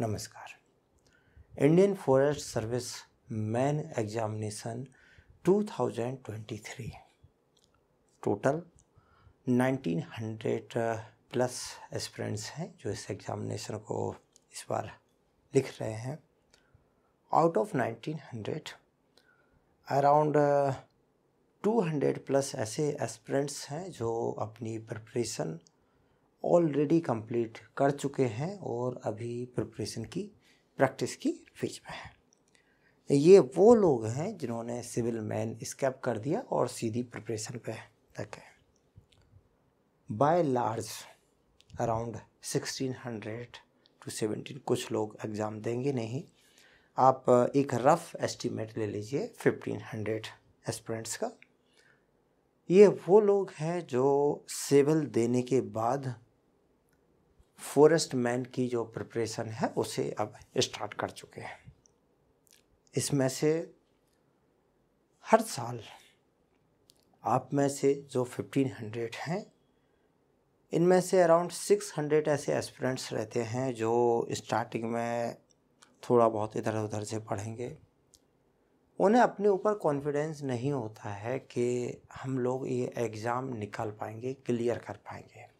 नमस्कार Indian forest service main examination 2023 total 1900 plus aspirants हैं जो इस एग्जामिनेशन को इस बार लिख रहे हैं आउट ऑफ 1900 अराउंड 200 प्लस ऐसे एस्पिरेंट्स हैं जो अपनी प्रिपरेशन ऑलरेडी कंप्लीट कर चुके हैं और अभी प्रिपरेशन की प्रैक्टिस की फेज में है ये वो लोग हैं जिन्होंने सिविल मैन स्कैप कर दिया और सीधी प्रिपरेशन पे तक है by large around sixteen hundred to seventeen कुछ लोग एग्ज़ाम देंगे नहीं आप एक रफ एस्टीमेट ले लीजिए फिफ्टीन हंड्रेड एस्परेंट्स का ये वो लोग हैं जो सिविल देने के बाद फॉरेस्ट मैन की जो प्रिपरेशन है उसे अब स्टार्ट कर चुके हैं इसमें से हर साल आप में से जो 1500 हैं इनमें से अराउंड 600 ऐसे एस्पिरेंट्स रहते हैं जो स्टार्टिंग में थोड़ा बहुत इधर उधर से पढ़ेंगे उन्हें अपने ऊपर कॉन्फिडेंस नहीं होता है कि हम लोग ये एग्ज़ाम निकाल पाएंगे क्लियर कर पाएंगे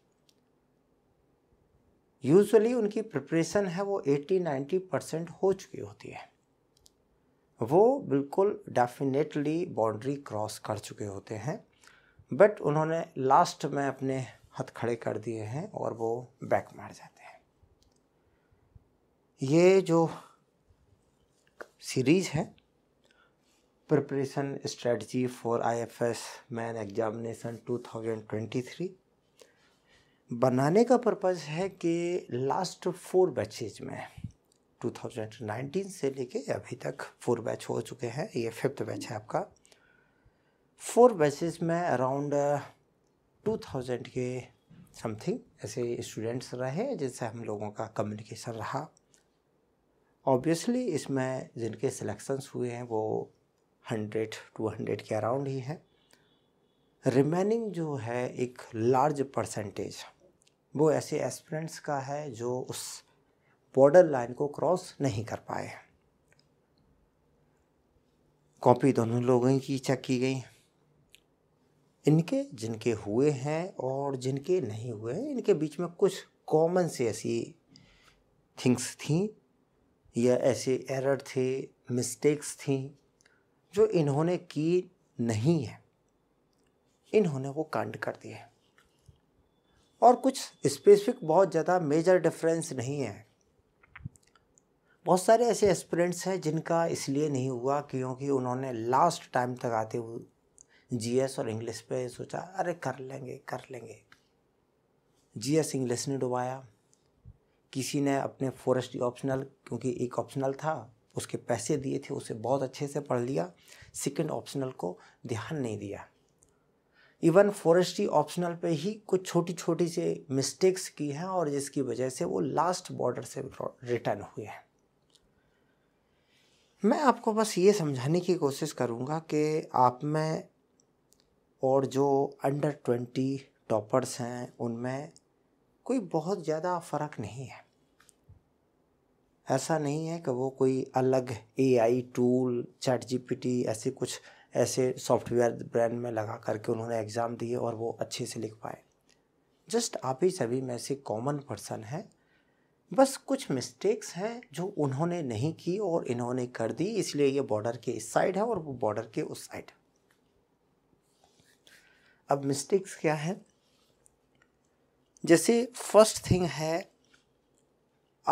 यूजुअली उनकी प्रिपरेशन है वो 80-90 परसेंट हो चुकी होती है वो बिल्कुल डेफिनेटली बाउंड्री क्रॉस कर चुके होते हैं बट उन्होंने लास्ट में अपने हथ खड़े कर दिए हैं और वो बैक मार जाते हैं ये जो सीरीज़ है preparation strategy for IFS main examination 2023 बनाने का पर्पज़ है कि लास्ट फोर बैचेज में 2019 से लेके अभी तक फोर बैच हो चुके हैं ये फिफ्थ बैच है आपका फोर बैचेज में अराउंड टू थाउजेंड के समथिंग ऐसे स्टूडेंट्स रहे जिनसे हम लोगों का कम्युनिकेशन रहा ऑब्वियसली इसमें जिनके सिलेक्शंस हुए हैं वो हंड्रेड टू हंड्रेड के अराउंड ही हैं रिमेनिंग जो है एक लार्ज परसेंटेज वो ऐसे एस्पिरेंट्स का है जो उस बॉर्डर लाइन को क्रॉस नहीं कर पाए कॉपी दोनों लोगों की चेक की गई इनके जिनके हुए हैं और जिनके नहीं हुए हैं इनके बीच में कुछ कॉमन से ऐसी थिंग्स थी या ऐसे एरर थे मिस्टेक्स थी जो इन्होंने की नहीं है इन्होंने वो कांड कर है और कुछ स्पेसिफिक बहुत ज़्यादा मेजर डिफरेंस नहीं है बहुत सारे ऐसे एस्पिरेंट्स हैं जिनका इसलिए नहीं हुआ क्योंकि उन्होंने लास्ट टाइम तक आते हुए जी और इंग्लिश पे सोचा अरे कर लेंगे कर लेंगे एस इंग्लिश ने डुबाया किसी ने अपने फॉरेस्ट ऑप्शनल क्योंकि एक ऑप्शनल था उसके पैसे दिए थे उसे बहुत अच्छे से पढ़ लिया सेकंड ऑप्शनल को ध्यान नहीं दिया इवन फॉरेस्ट्री ऑप्शनल पे ही कुछ छोटी छोटी से मिस्टेक्स की हैं और जिसकी वजह से वो लास्ट बॉर्डर से रिटर्न हुए हैं मैं आपको बस ये समझाने की कोशिश करूँगा कि आप में और जो अंडर ट्वेंटी टॉपर्स हैं उनमें कोई बहुत ज़्यादा फ़र्क नहीं है ऐसा नहीं है कि वो कोई अलग एआई टूल चैट जीपीटी ऐसे कुछ ऐसे सॉफ्टवेयर ब्रांड में लगा करके उन्होंने एग्ज़ाम दिए और वो अच्छे से लिख पाए जस्ट आप ही सभी में से कॉमन पर्सन है बस कुछ मिस्टेक्स हैं जो उन्होंने नहीं की और इन्होंने कर दी इसलिए ये बॉर्डर के इस साइड है और वो बॉर्डर के उस साइड है अब मिस्टेक्स क्या है जैसे फर्स्ट थिंग है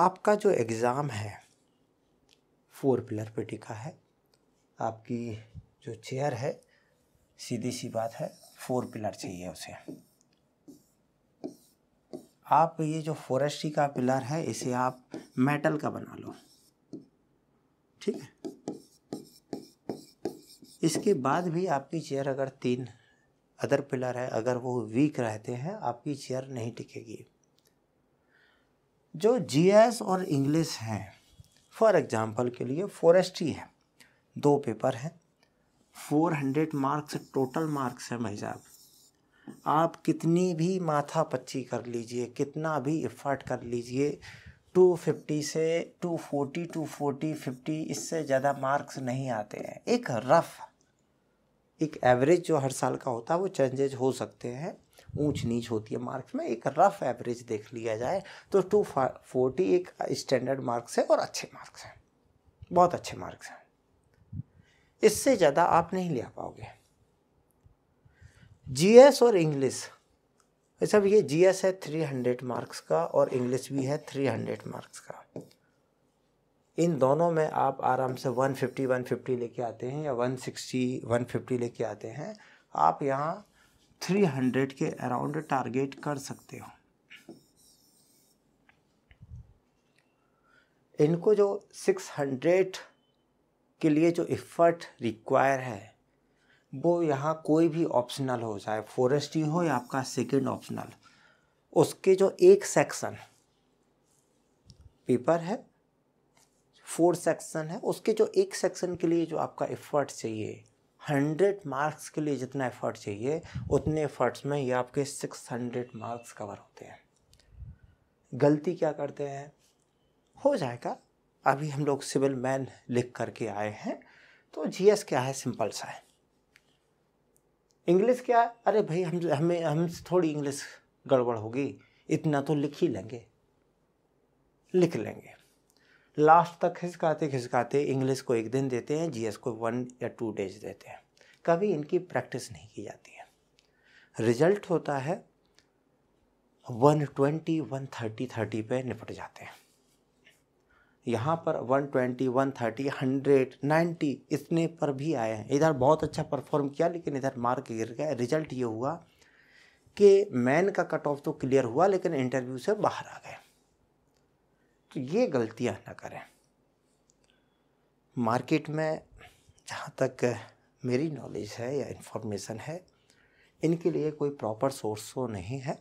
आपका जो एग्ज़ाम है फोर पिलर पे टिका है आपकी जो चेयर है सीधी सी बात है फोर पिलर चाहिए उसे आप ये जो फॉरेस्ट्री का पिलर है इसे आप मेटल का बना लो ठीक है इसके बाद भी आपकी चेयर अगर तीन अदर पिलर है अगर वो वीक रहते हैं आपकी चेयर नहीं टिकेगी जो जीएस और इंग्लिश हैं फॉर एग्जांपल के लिए फॉरेस्ट्री है दो पेपर हैं four hundred marks total marks हैं भाई साहब आप कितनी भी माथा पच्ची कर लीजिए कितना भी एफर्ट कर लीजिए टू फिफ्टी से two forty two forty fifty इससे ज़्यादा मार्क्स नहीं आते हैं एक रफ़ एक एवरेज जो हर साल का होता है वो चेंजेज हो सकते हैं ऊंच नीच होती है मार्क्स में एक रफ़ एवरेज देख लिया जाए तो टू फोर्टी एक स्टैंडर्ड मार्क्स है और अच्छे मार्क्स हैं बहुत अच्छे मार्क्स हैं इससे ज़्यादा आप नहीं ले पाओगे जीएस और इंग्लिश सब ये जीएस है थ्री हंड्रेड मार्क्स का और इंग्लिश भी है थ्री हंड्रेड मार्क्स का इन दोनों में आप आराम से वन फिफ्टी वन फिफ्टी लेके आते हैं या वन सिक्सटी वन फिफ्टी लेके आते हैं आप यहाँ थ्री हंड्रेड के अराउंड टारगेट कर सकते हो इनको जो सिक्स हंड्रेड के लिए जो इफ़र्ट रिक्वायर है वो यहाँ कोई भी ऑप्शनल हो चाहे फॉरेस्ट हो या आपका सेकेंड ऑप्शनल उसके जो एक सेक्शन पेपर है फोर सेक्शन है उसके जो एक सेक्शन के लिए जो आपका एफर्ट चाहिए हंड्रेड मार्क्स के लिए जितना एफर्ट चाहिए उतने एफर्ट्स में ये आपके सिक्स हंड्रेड मार्क्स कवर होते हैं गलती क्या करते हैं हो जाएगा अभी हम लोग सिविल मैन लिख करके आए हैं तो जीएस क्या है सिंपल सा है इंग्लिश क्या अरे भाई हम हमें हम थोड़ी इंग्लिश गड़बड़ होगी इतना तो लिख ही लेंगे लिख लेंगे लास्ट तक खिसकाते खिसकाते इंग्लिश को एक दिन देते हैं जीएस को वन या टू डेज देते हैं कभी इनकी प्रैक्टिस नहीं की जाती है रिजल्ट होता है one twenty one thirty thirty पे निपट जाते हैं यहाँ पर 120, 130, 100, 90 इतने पर भी आए हैं इधर बहुत अच्छा परफॉर्म किया लेकिन इधर मार्क गिर गया रिजल्ट ये हुआ कि मैन का कट ऑफ तो क्लियर हुआ लेकिन इंटरव्यू से बाहर आ गए तो ये गलतियाँ ना करें मार्केट में जहाँ तक मेरी नॉलेज है या इन्फॉर्मेशन है इनके लिए कोई प्रॉपर सोर्स तो नहीं है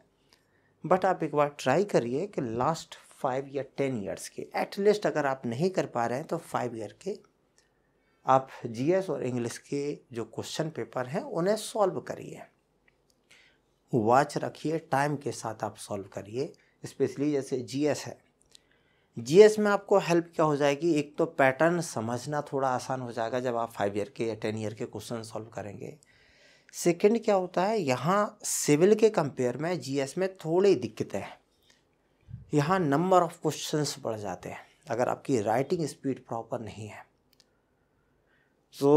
बट आप एक बार ट्राई करिए कि लास्ट फाइव या टेन ईयर्स के एटलीस्ट अगर आप नहीं कर पा रहे हैं तो फाइव ईयर के आप जीएस और इंग्लिश के जो क्वेश्चन पेपर हैं उन्हें सॉल्व करिए वॉच रखिए टाइम के साथ आप सॉल्व करिए स्पेशली जैसे जीएस है जीएस में आपको हेल्प क्या हो जाएगी एक तो पैटर्न समझना थोड़ा आसान हो जाएगा जब आप फाइव ईयर के या टेन ईयर के क्वेश्चन सॉल्व करेंगे सेकंड क्या होता है यहाँ सिविल के कंपेयर में जीएस में थोड़ी दिक्कतें हैं यहाँ नंबर ऑफ क्वेश्चंस बढ़ जाते हैं अगर आपकी राइटिंग स्पीड प्रॉपर नहीं है तो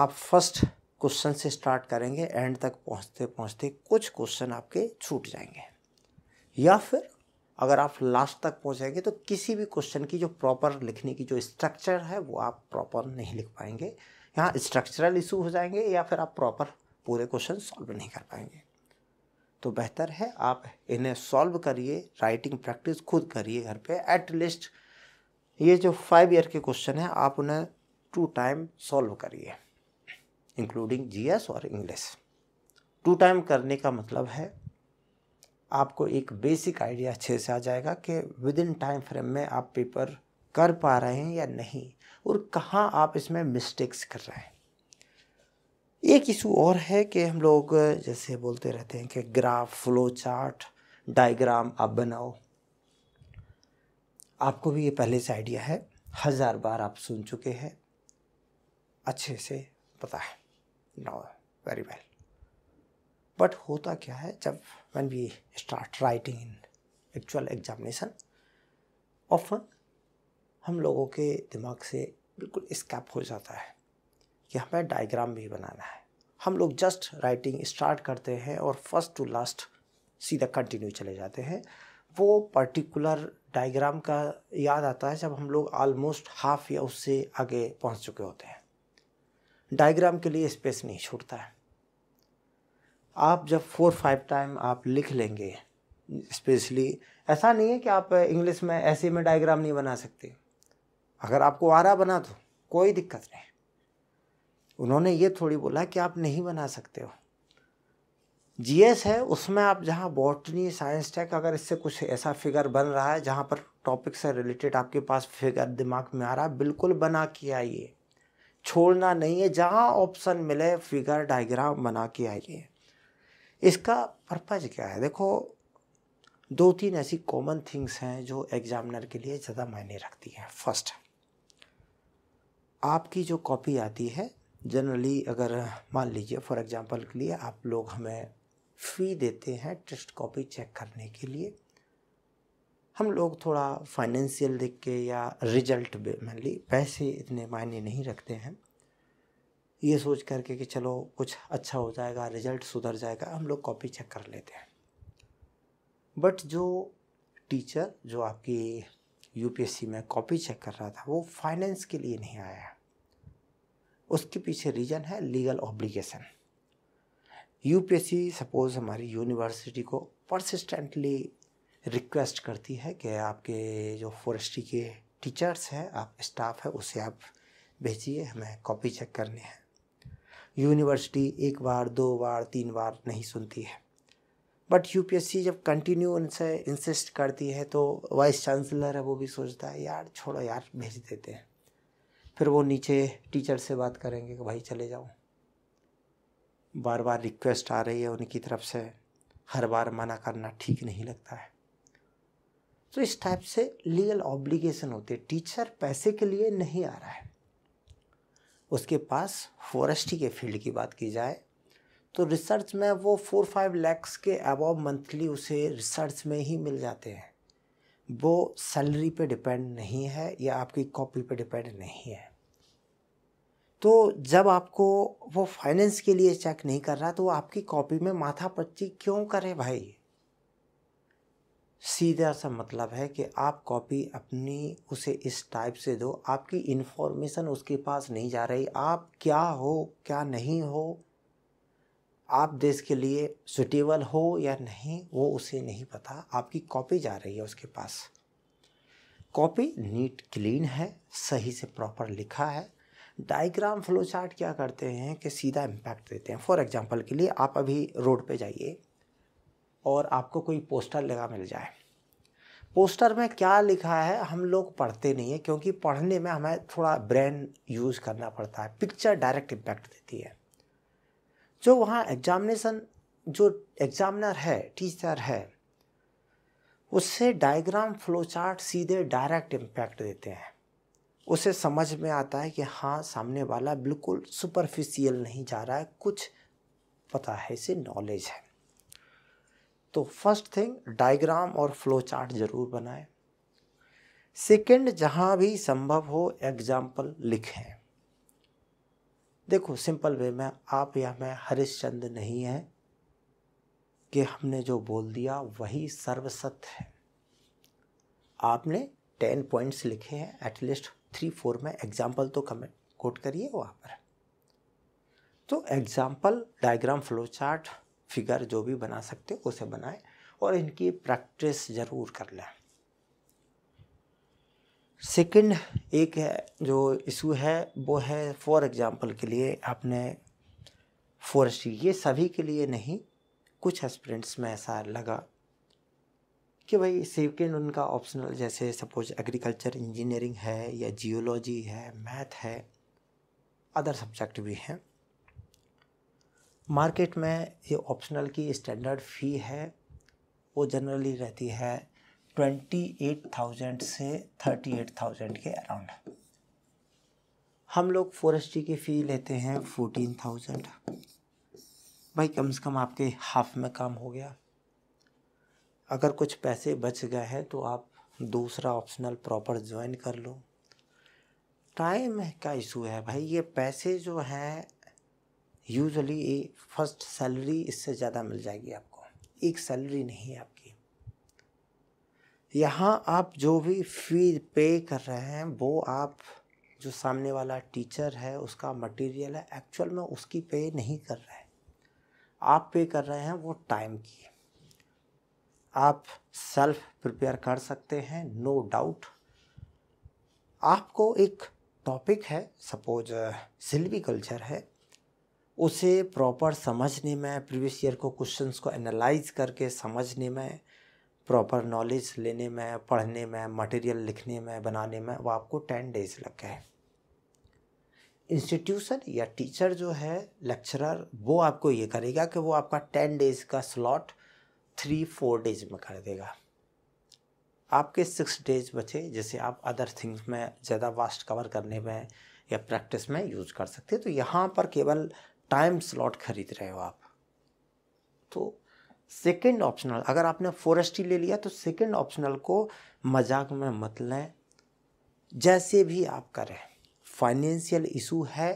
आप फर्स्ट क्वेश्चन से स्टार्ट करेंगे एंड तक पहुँचते पहुँचते कुछ क्वेश्चन आपके छूट जाएंगे या फिर अगर आप लास्ट तक पहुँचेंगे तो किसी भी क्वेश्चन की जो प्रॉपर लिखने की जो स्ट्रक्चर है वो आप प्रॉपर नहीं लिख पाएंगे यहाँ स्ट्रक्चरल इशू हो जाएंगे या फिर आप प्रॉपर पूरे क्वेश्चन सॉल्व नहीं कर पाएंगे तो बेहतर है आप इन्हें सॉल्व करिए राइटिंग प्रैक्टिस खुद करिए घर पे एट लीस्ट ये जो फाइव ईयर के क्वेश्चन है आप उन्हें टू टाइम सॉल्व करिए इंक्लूडिंग जीएस और इंग्लिश टू टाइम करने का मतलब है आपको एक बेसिक आइडिया अच्छे से आ जाएगा कि विद इन टाइम फ्रेम में आप पेपर कर पा रहे हैं या नहीं और कहाँ आप इसमें मिस्टेक्स कर रहे हैं एक इशू और है कि हम लोग जैसे बोलते रहते हैं कि ग्राफ फ्लो चार्ट डायग्राम आप बनाओ आपको भी ये पहले से आइडिया है हज़ार बार आप सुन चुके हैं अच्छे से पता है नो वेरी वेल बट होता क्या है जब when we start writing in actual examination often हम लोगों के दिमाग से बिल्कुल स्कैप हो जाता है कि हमें डायग्राम भी बनाना है हम लोग जस्ट राइटिंग स्टार्ट करते हैं और फर्स्ट टू लास्ट सीधा कंटिन्यू चले जाते हैं वो पर्टिकुलर डायग्राम का याद आता है जब हम लोग ऑलमोस्ट हाफ या उससे आगे पहुंच चुके होते हैं डायग्राम के लिए स्पेस नहीं छूटता है आप जब फोर फाइव टाइम आप लिख लेंगे स्पेशली ऐसा नहीं है कि आप इंग्लिश में ऐसे में डायग्राम नहीं बना सकते अगर आपको आ रहा बना तो कोई दिक्कत नहीं उन्होंने ये थोड़ी बोला कि आप नहीं बना सकते हो जीएस है उसमें आप जहाँ बॉटनी साइंस टेक अगर इससे कुछ ऐसा फिगर बन रहा है जहाँ पर टॉपिक से रिलेटेड आपके पास फिगर दिमाग में आ रहा है बिल्कुल बना के आइए छोड़ना नहीं है जहाँ ऑप्शन मिले फिगर डायग्राम बना के आइए इसका पर्पज़ क्या है देखो दो तीन ऐसी कॉमन थिंग्स हैं जो एग्जामिनर के लिए ज़्यादा मायने रखती हैं फर्स्ट आपकी जो कॉपी आती है जनरली अगर मान लीजिए फॉर एग्जांपल के लिए आप लोग हमें फ़ी देते हैं टेस्ट कॉपी चेक करने के लिए हम लोग थोड़ा फाइनेंशियल देख के या रिजल्ट ली पैसे इतने मायने नहीं रखते हैं ये सोच करके कि चलो कुछ अच्छा हो जाएगा रिजल्ट सुधर जाएगा हम लोग कॉपी चेक कर लेते हैं बट जो टीचर जो आपकी यूपीएससी में कॉपी चेक कर रहा था वो फाइनेंस के लिए नहीं आया उसके पीछे रीज़न है लीगल ऑब्लिगेशन यूपीएससी सपोज हमारी यूनिवर्सिटी को परसिस्टेंटली रिक्वेस्ट करती है कि आपके जो फॉरेस्ट्री के टीचर्स हैं आप स्टाफ है उसे आप भेजिए हमें कॉपी चेक करनी है यूनिवर्सिटी एक बार दो बार तीन बार नहीं सुनती है बट यू जब कंटिन्यू उनसे इंसिस्ट करती है तो वाइस चांसलर है वो भी सोचता है यार छोड़ो यार भेज देते हैं फिर वो नीचे टीचर से बात करेंगे कि भाई चले जाओ बार बार रिक्वेस्ट आ रही है उनकी तरफ से हर बार मना करना ठीक नहीं लगता है तो इस टाइप से लीगल ऑब्लिगेशन होते टीचर पैसे के लिए नहीं आ रहा है उसके पास फॉरेस्ट्री के फील्ड की बात की जाए तो रिसर्च में वो फोर फाइव लैक्स के अबव मंथली उसे रिसर्च में ही मिल जाते हैं वो सैलरी पे डिपेंड नहीं है या आपकी कॉपी पे डिपेंड नहीं है तो जब आपको वो फाइनेंस के लिए चेक नहीं कर रहा तो वो आपकी कॉपी में माथा पच्ची क्यों करे भाई सीधा सा मतलब है कि आप कॉपी अपनी उसे इस टाइप से दो आपकी इन्फॉर्मेशन उसके पास नहीं जा रही आप क्या हो क्या नहीं हो आप देश के लिए सुटेबल हो या नहीं वो उसे नहीं पता आपकी कॉपी जा रही है उसके पास कॉपी नीट क्लीन है सही से प्रॉपर लिखा है डायग्राम फ्लो चार्ट क्या करते हैं कि सीधा इम्पैक्ट देते हैं फॉर एग्जांपल के लिए आप अभी रोड पे जाइए और आपको कोई पोस्टर लगा मिल जाए पोस्टर में क्या लिखा है हम लोग पढ़ते नहीं है क्योंकि पढ़ने में हमें थोड़ा ब्रेन यूज़ करना पड़ता है पिक्चर डायरेक्ट इम्पैक्ट देती है जो वहाँ एग्जामिनेशन जो एग्जामिनर है टीचर है उससे डायग्राम फ्लो चार्ट सीधे डायरेक्ट इम्पैक्ट देते हैं उसे समझ में आता है कि हाँ सामने वाला बिल्कुल सुपरफिशियल नहीं जा रहा है कुछ पता है इसे नॉलेज है तो फर्स्ट थिंग डायग्राम और फ्लो चार्ट जरूर बनाएं सेकंड जहाँ भी संभव हो एग्जाम्पल लिखें देखो सिंपल वे में आप या मैं हरिश्चंद नहीं है कि हमने जो बोल दिया वही सर्वसत्य है आपने टेन पॉइंट्स लिखे हैं एटलीस्ट थ्री फोर में एग्जाम्पल तो कमेंट कोट करिए वहाँ पर तो example diagram flow chart figure जो भी बना सकते हो उसे बनाएं और इनकी प्रैक्टिस ज़रूर कर लें सेकंड एक है जो इशू है वो है फॉर एग्जांपल के लिए आपने फॉरेस्ट्री ये सभी के लिए नहीं कुछ एस्पिरेंट्स में ऐसा लगा कि भाई सेकेंड उनका ऑप्शनल जैसे सपोज एग्रीकल्चर इंजीनियरिंग है या जियोलॉजी है मैथ है अदर सब्जेक्ट भी हैं मार्केट में ये ऑप्शनल की स्टैंडर्ड फ़ी है वो जनरली रहती है ट्वेंटी एट थाउजेंड से थर्टी एट थाउजेंड के अराउंड हम लोग फॉरेस्ट्री की फ़ी लेते हैं फोर्टीन थाउजेंड भाई कम से कम आपके हाफ में काम हो गया अगर कुछ पैसे बच गए हैं तो आप दूसरा ऑप्शनल प्रॉपर ज्वाइन कर लो टाइम का इशू है भाई ये पैसे जो हैं यूजली फर्स्ट सैलरी इससे ज़्यादा मिल जाएगी आपको एक सैलरी नहीं है आप यहाँ आप जो भी फी पे कर रहे हैं वो आप जो सामने वाला टीचर है उसका मटेरियल है एक्चुअल में उसकी पे नहीं कर रहे हैं आप पे कर रहे हैं वो टाइम की आप सेल्फ प्रिपेयर कर सकते हैं नो no डाउट आपको एक टॉपिक है सपोज सिल्वी कल्चर है उसे प्रॉपर समझने में प्रीवियस ईयर को क्वेश्चंस को एनालाइज करके समझने में प्रॉपर नॉलेज लेने में पढ़ने में मटेरियल लिखने में बनाने में वो आपको टेन डेज लग गए इंस्टीट्यूशन या टीचर जो है लेक्चरर वो आपको ये करेगा कि वो आपका टेन डेज का स्लॉट थ्री फोर डेज में कर देगा आपके सिक्स डेज बचे जिसे आप अदर थिंग्स में ज़्यादा वास्ट कवर करने में या प्रैक्टिस में यूज कर सकते हैं तो यहाँ पर केवल टाइम स्लॉट खरीद रहे हो आप तो सेकेंड ऑप्शनल अगर आपने फॉरेस्ट्री ले लिया तो सेकेंड ऑप्शनल को मजाक में मत लें जैसे भी आप करें फाइनेंशियल इशू है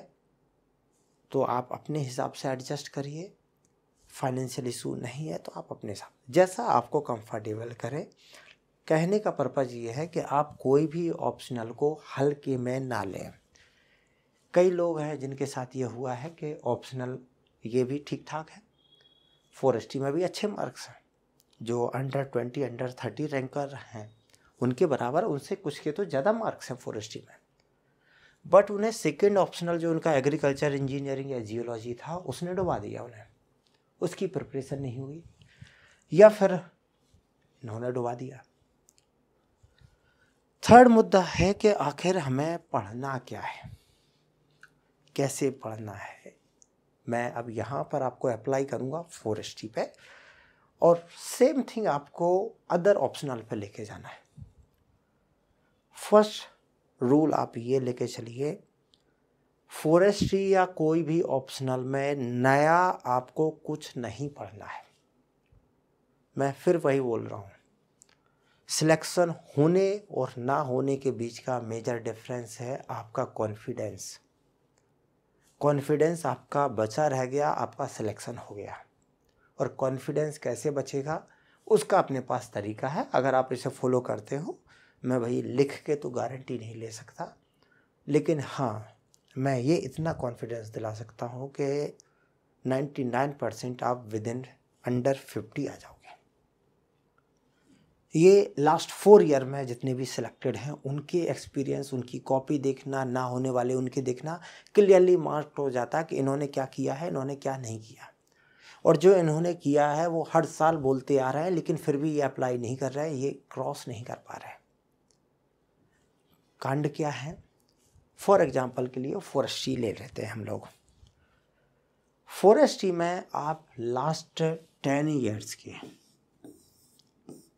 तो आप अपने हिसाब से एडजस्ट करिए फाइनेंशियल इशू नहीं है तो आप अपने हिसाब जैसा आपको कंफर्टेबल करें कहने का पर्पज़ ये है कि आप कोई भी ऑप्शनल को हल्के में ना लें कई लोग हैं जिनके साथ ये हुआ है कि ऑप्शनल ये भी ठीक ठाक है फॉरेस्ट्री में भी अच्छे मार्क्स हैं जो under twenty under thirty ranker हैं उनके बराबर उनसे कुछ के तो ज़्यादा मार्क्स हैं फॉरेस्ट्री में बट उन्हें सेकेंड ऑप्शनल जो उनका एग्रीकल्चर इंजीनियरिंग या जियोलॉजी था उसने डुबा दिया उन्हें उसकी प्रिपरेशन नहीं हुई या फिर इन्होंने डुबा दिया थर्ड मुद्दा है कि आखिर हमें पढ़ना क्या है कैसे पढ़ना है मैं अब यहाँ पर आपको अप्लाई करूँगा फोर एस टी पे और सेम थिंग आपको अदर ऑप्शनल पे लेके जाना है फर्स्ट रूल आप ये लेके चलिए फॉरेस्ट्री या कोई भी ऑप्शनल में नया आपको कुछ नहीं पढ़ना है मैं फिर वही बोल रहा हूँ सिलेक्शन होने और ना होने के बीच का मेजर डिफरेंस है आपका कॉन्फिडेंस कॉन्फिडेंस आपका बचा रह गया आपका सिलेक्शन हो गया और कॉन्फिडेंस कैसे बचेगा उसका अपने पास तरीका है अगर आप इसे फॉलो करते हो मैं भाई लिख के तो गारंटी नहीं ले सकता लेकिन हाँ मैं ये इतना कॉन्फिडेंस दिला सकता हूँ कि नाइन्टी नाइन परसेंट आप विद इन अंडर फिफ्टी आ जाओ ये लास्ट फोर ईयर में जितने भी सिलेक्टेड हैं उनके एक्सपीरियंस उनकी कॉपी देखना ना होने वाले उनके देखना क्लियरली मार्क हो जाता है कि इन्होंने क्या किया है इन्होंने क्या नहीं किया और जो इन्होंने किया है वो हर साल बोलते आ रहे हैं लेकिन फिर भी ये अप्लाई नहीं कर रहे हैं ये क्रॉस नहीं कर पा रहे कांड क्या है फॉर एग्ज़ाम्पल के लिए फॉरेस्ट्री ले रहते हैं हम लोग फॉरेस्ट्री में आप लास्ट टेन ईयर्स के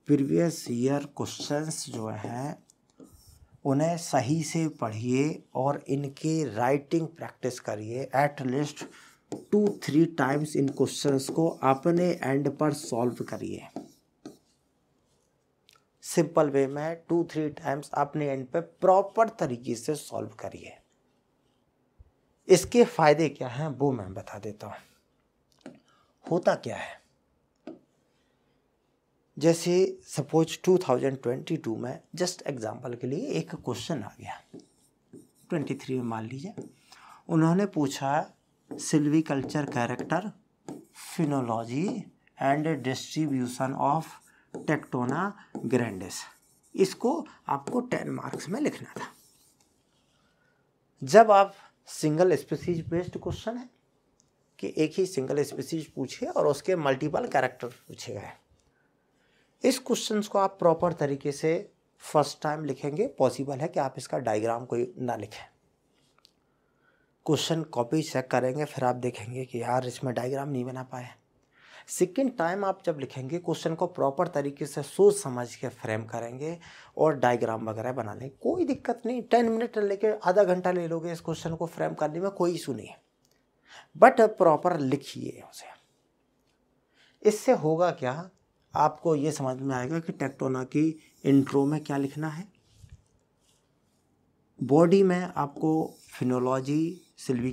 प्रीवियस ईयर क्वेश्चंस जो हैं उन्हें सही से पढ़िए और इनके राइटिंग प्रैक्टिस करिए at least two three times इन क्वेश्चंस को अपने एंड पर सॉल्व करिए सिंपल वे में टू थ्री टाइम्स अपने एंड पर प्रॉपर तरीके से सॉल्व करिए इसके फायदे क्या हैं वो मैं बता देता हूँ होता क्या है जैसे सपोज 2022 में जस्ट एग्जांपल के लिए एक क्वेश्चन आ गया 23 में मान लीजिए उन्होंने पूछा silviculture character phenology and distribution of Tectona grandis इसको आपको टेन मार्क्स में लिखना था जब आप सिंगल स्पीसीज बेस्ड क्वेश्चन है कि एक ही सिंगल स्पीसीज पूछे और उसके मल्टीपल कैरेक्टर पूछे गए इस क्वेश्चन को आप प्रॉपर तरीके से फर्स्ट टाइम लिखेंगे पॉसिबल है कि आप इसका डायग्राम कोई ना लिखें क्वेश्चन कॉपी चेक करेंगे फिर आप देखेंगे कि यार इसमें डायग्राम नहीं बना पाए सेकेंड टाइम आप जब लिखेंगे क्वेश्चन को प्रॉपर तरीके से सोच समझ के फ्रेम करेंगे और डायग्राम वगैरह बना लेंगे कोई दिक्कत नहीं टेन मिनट लेके आधा घंटा ले लोगे इस क्वेश्चन को फ्रेम करने में कोई इशू नहीं है बट प्रॉपर लिखिए उसे इससे होगा क्या आपको ये समझ में आएगा कि टेक्टोना की इंट्रो में क्या लिखना है बॉडी में आपको फिनोलॉजी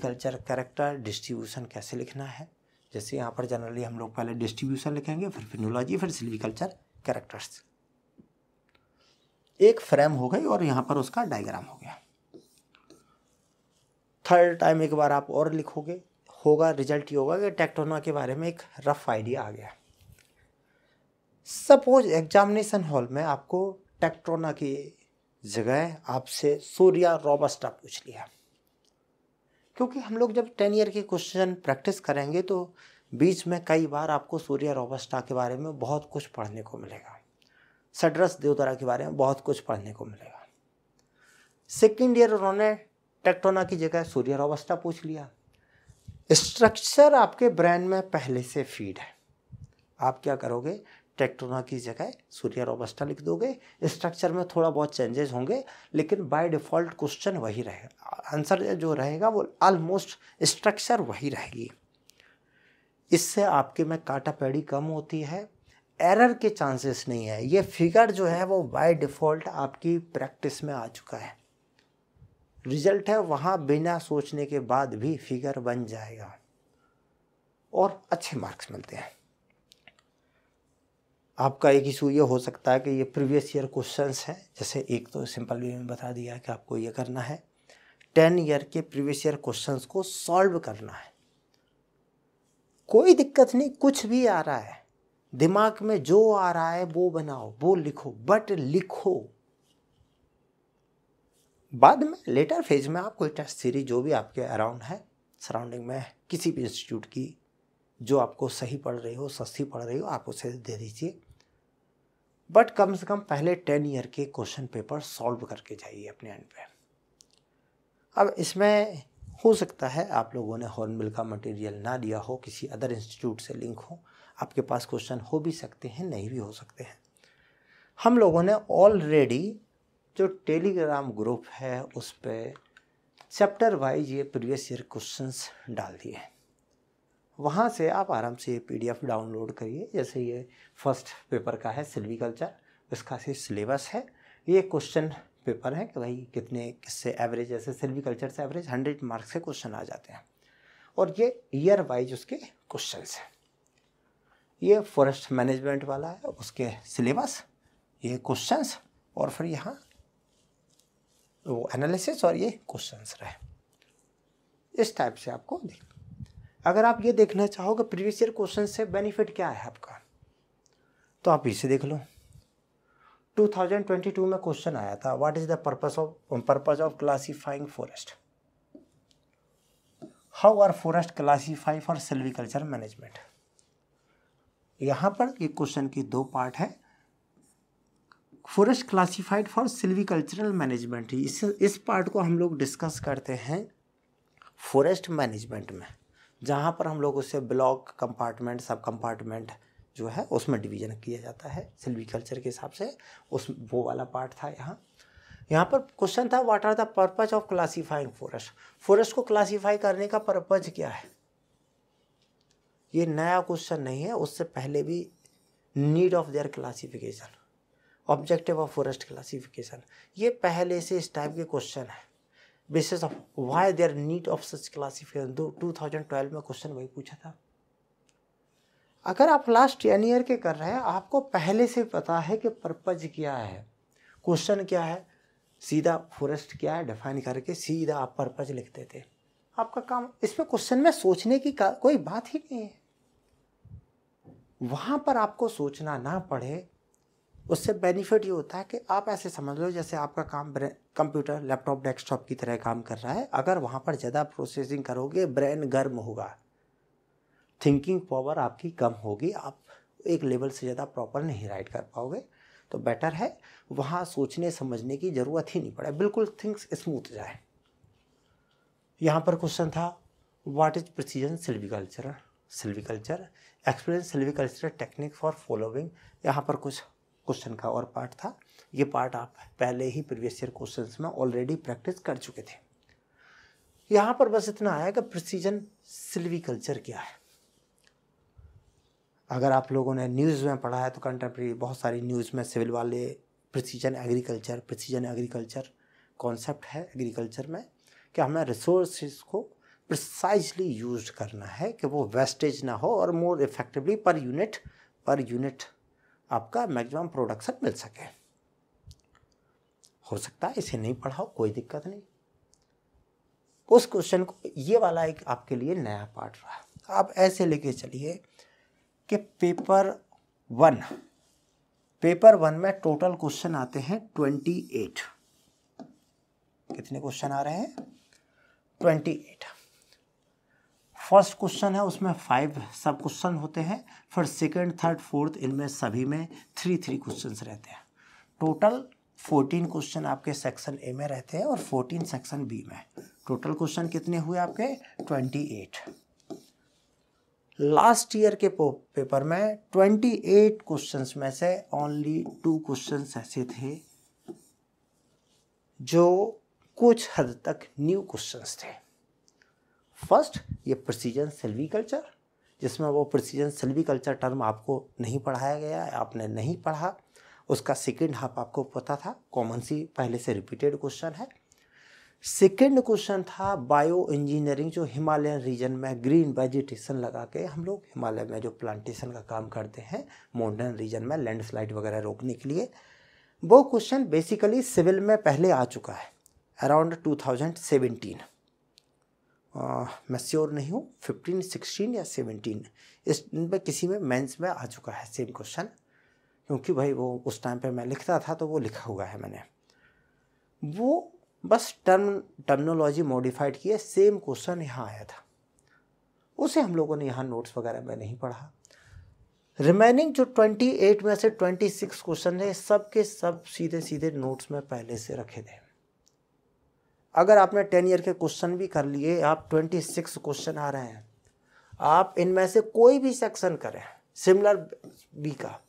कल्चर कैरेक्टर डिस्ट्रीब्यूशन कैसे लिखना है जैसे यहाँ पर जनरली हम लोग पहले डिस्ट्रीब्यूशन लिखेंगे फिर फिनोलॉजी फिर कल्चर कैरेक्टर्स एक फ्रेम हो गई और यहाँ पर उसका डायग्राम हो गया थर्ड टाइम एक बार आप और लिखोगे होगा रिजल्ट ये होगा कि टेक्टोना के बारे में एक रफ आइडिया आ गया सपोज एग्जामिनेशन हॉल में आपको टेक्ट्रोना की जगह आपसे सूर्या रोबस्टा पूछ लिया क्योंकि हम लोग जब टेन ईयर के क्वेश्चन प्रैक्टिस करेंगे तो बीच में कई बार आपको सूर्या रोबस्टा के बारे में बहुत कुछ पढ़ने को मिलेगा सडरस देवदरा के बारे में बहुत कुछ पढ़ने को मिलेगा सेकेंड ईयर उन्होंने टेक्ट्रोना की जगह सूर्या रोबस्टा पूछ लिया स्ट्रक्चर आपके ब्रेन में पहले से फीड है आप क्या करोगे टेक्टोना की जगह और अवस्था लिख दोगे स्ट्रक्चर में थोड़ा बहुत चेंजेस होंगे लेकिन बाय डिफ़ॉल्ट क्वेश्चन वही रहेगा आंसर जो रहेगा वो ऑलमोस्ट स्ट्रक्चर वही रहेगी इससे आपके में काटा पैड़ी कम होती है एरर के चांसेस नहीं है ये फिगर जो है वो बाय डिफ़ॉल्ट आपकी प्रैक्टिस में आ चुका है रिजल्ट है वहाँ बिना सोचने के बाद भी फिगर बन जाएगा और अच्छे मार्क्स मिलते हैं आपका एक इशू ये हो सकता है कि ये प्रीवियस ईयर क्वेश्चंस हैं जैसे एक तो सिंपल वे में बता दिया कि आपको ये करना है टेन ईयर के प्रीवियस ईयर क्वेश्चंस को सॉल्व करना है कोई दिक्कत नहीं कुछ भी आ रहा है दिमाग में जो आ रहा है वो बनाओ वो लिखो बट लिखो बाद में लेटर फेज में आप कोई टेस्ट सीरीज जो भी आपके अराउंड है सराउंडिंग में किसी भी इंस्टीट्यूट की जो आपको सही पढ़ रही हो सस्ती पढ़ रही हो आप उसे दे दीजिए बट कम से कम पहले टेन ईयर के क्वेश्चन पेपर सॉल्व करके जाइए अपने एंड पे अब इसमें हो सकता है आप लोगों ने हॉर्नबिल का मटेरियल ना लिया हो किसी अदर इंस्टीट्यूट से लिंक हो आपके पास क्वेश्चन हो भी सकते हैं नहीं भी हो सकते हैं हम लोगों ने ऑलरेडी जो टेलीग्राम ग्रुप है उस पर चैप्टर वाइज ये प्रीवियस ईयर क्वेश्चंस डाल दिए हैं वहाँ से आप आराम से ये पीडीएफ डाउनलोड करिए जैसे ये फर्स्ट पेपर का है सिल्वीकल्चर इसका सिर्फ सिलेबस है ये क्वेश्चन पेपर है कि भाई कितने किससे एवरेज जैसे सिल्वीकल्चर से एवरेज हंड्रेड मार्क्स से क्वेश्चन आ जाते हैं और ये ईयर वाइज उसके क्वेश्चन हैं ये फॉरेस्ट मैनेजमेंट वाला है उसके सिलेबस ये क्वेश्चन और फिर यहाँ वो एनालिसिस और ये क्वेश्चन रहे इस टाइप से आपको देख अगर आप ये देखना चाहो कि प्रीवियस ईयर क्वेश्चन से बेनिफिट क्या है आपका तो आप इसे देख लो 2022 में क्वेश्चन आया था what is the purpose of purpose of classifying forest how are forest classify for silviculture management यहाँ पर ये क्वेश्चन के दो पार्ट है forest classified for silvicultural management इस इस पार्ट को हम लोग डिस्कस करते हैं फॉरेस्ट मैनेजमेंट में जहाँ पर हम लोग उसे ब्लॉक कंपार्टमेंट सब कंपार्टमेंट जो है उसमें डिवीजन किया जाता है सिल्वीकल्चर के हिसाब से उस वो वाला पार्ट था यहाँ यहाँ पर क्वेश्चन था what are the purpose of classifying forest forest को क्लासीफाई करने का पर्पज क्या है ये नया क्वेश्चन नहीं है उससे पहले भी need of their classification objective of forest classification ये पहले से इस टाइप के क्वेश्चन हैं basis of why their need of such classification दो टू थाउजेंड ट्वेल्व में क्वेश्चन वही पूछा था अगर आप लास्ट टेन ईयर के कर रहे हैं आपको पहले से पता है कि पर्पज क्या है क्वेश्चन क्या है सीधा फॉरेस्ट क्या है डिफाइन करके सीधा आप पर्पज लिखते थे आपका काम इसमें क्वेश्चन में सोचने की कोई बात ही नहीं है वहाँ पर आपको सोचना ना पड़े उससे बेनिफिट ये होता है कि आप ऐसे समझ लो जैसे आपका काम कंप्यूटर लैपटॉप डेस्कटॉप की तरह काम कर रहा है अगर वहाँ पर ज़्यादा प्रोसेसिंग करोगे ब्रेन गर्म होगा थिंकिंग पावर आपकी कम होगी आप एक लेवल से ज़्यादा प्रॉपर नहीं राइट कर पाओगे तो बेटर है वहाँ सोचने समझने की ज़रूरत ही नहीं पड़े बिल्कुल थिंग्स स्मूथ जाए यहाँ पर क्वेश्चन था what is precision silviculture silviculture explain silviculture technique for following यहाँ पर कुछ क्वेश्चन का और पार्ट था ये पार्ट आप पहले ही प्रीवियस ईयर क्वेश्चन में ऑलरेडी प्रैक्टिस कर चुके थे यहाँ पर बस इतना आया कि प्रिसीजन कल्चर क्या है अगर आप लोगों ने न्यूज़ में पढ़ा है तो कंटेम्प्रेरी बहुत सारी न्यूज़ में सिविल वाले precision agriculture precision agriculture concept है एग्रीकल्चर में कि हमें रिसोर्स को प्रिसाइजली यूज करना है कि वो वेस्टेज ना हो और more effectively per unit per unit आपका मैक्सिमम प्रोडक्शन मिल सके हो सकता है इसे नहीं पढ़ाओ कोई दिक्कत नहीं उस क्वेश्चन को ये वाला एक आपके लिए नया पार्ट रहा आप ऐसे लेके चलिए कि पेपर वन पेपर वन में टोटल क्वेश्चन आते हैं ट्वेंटी एट कितने क्वेश्चन आ रहे हैं ट्वेंटी एट फर्स्ट क्वेश्चन है उसमें फाइव सब क्वेश्चन होते हैं फिर सेकंड थर्ड फोर्थ इनमें सभी में थ्री थ्री क्वेश्चन रहते हैं टोटल 14 क्वेश्चन आपके सेक्शन ए में रहते हैं और 14 सेक्शन बी में टोटल क्वेश्चन कितने हुए आपके 28 लास्ट ईयर के पेपर में 28 क्वेश्चंस में से ओनली टू क्वेश्चंस ऐसे थे जो कुछ हद तक न्यू क्वेश्चंस थे फर्स्ट ये प्रोसीजन सेल्वीकल्चर जिसमें वो प्रोसीजन सेल्वीकल्चर टर्म आपको नहीं पढ़ाया गया आपने नहीं पढ़ा उसका सेकेंड हाफ आपको पता था कॉमन सी पहले से रिपीटेड क्वेश्चन है सेकेंड क्वेश्चन था बायो इंजीनियरिंग जो हिमालयन रीजन में ग्रीन वेजिटेशन लगा के हम लोग हिमालय में जो प्लांटेशन का काम करते हैं मॉडर्न रीजन में लैंडस्लाइड वगैरह रोकने के लिए वो क्वेश्चन बेसिकली सिविल में पहले आ चुका है अराउंड 2017 सेवेंटीन मैं श्योर नहीं हूँ फिफ्टीन सिक्सटीन या सेवेंटीन इस में किसी में मेंस में आ चुका है सेम क्वेश्चन क्योंकि भाई वो उस टाइम पे मैं लिखता था तो वो लिखा हुआ है मैंने वो बस टर्म टर्मनोलॉजी मॉडिफाइड किया सेम क्वेश्चन यहाँ आया था उसे हम लोगों ने यहाँ नोट्स वगैरह में नहीं पढ़ा रिमेनिंग जो ट्वेंटी एट में से ट्वेंटी सिक्स क्वेश्चन है सब के सब सीधे सीधे नोट्स में पहले से रखे थे अगर आपने टेन ईयर के क्वेश्चन भी कर लिए आप ट्वेंटी सिक्स क्वेश्चन आ रहे हैं आप इनमें से कोई भी सेक्शन करें सिमिलर बी का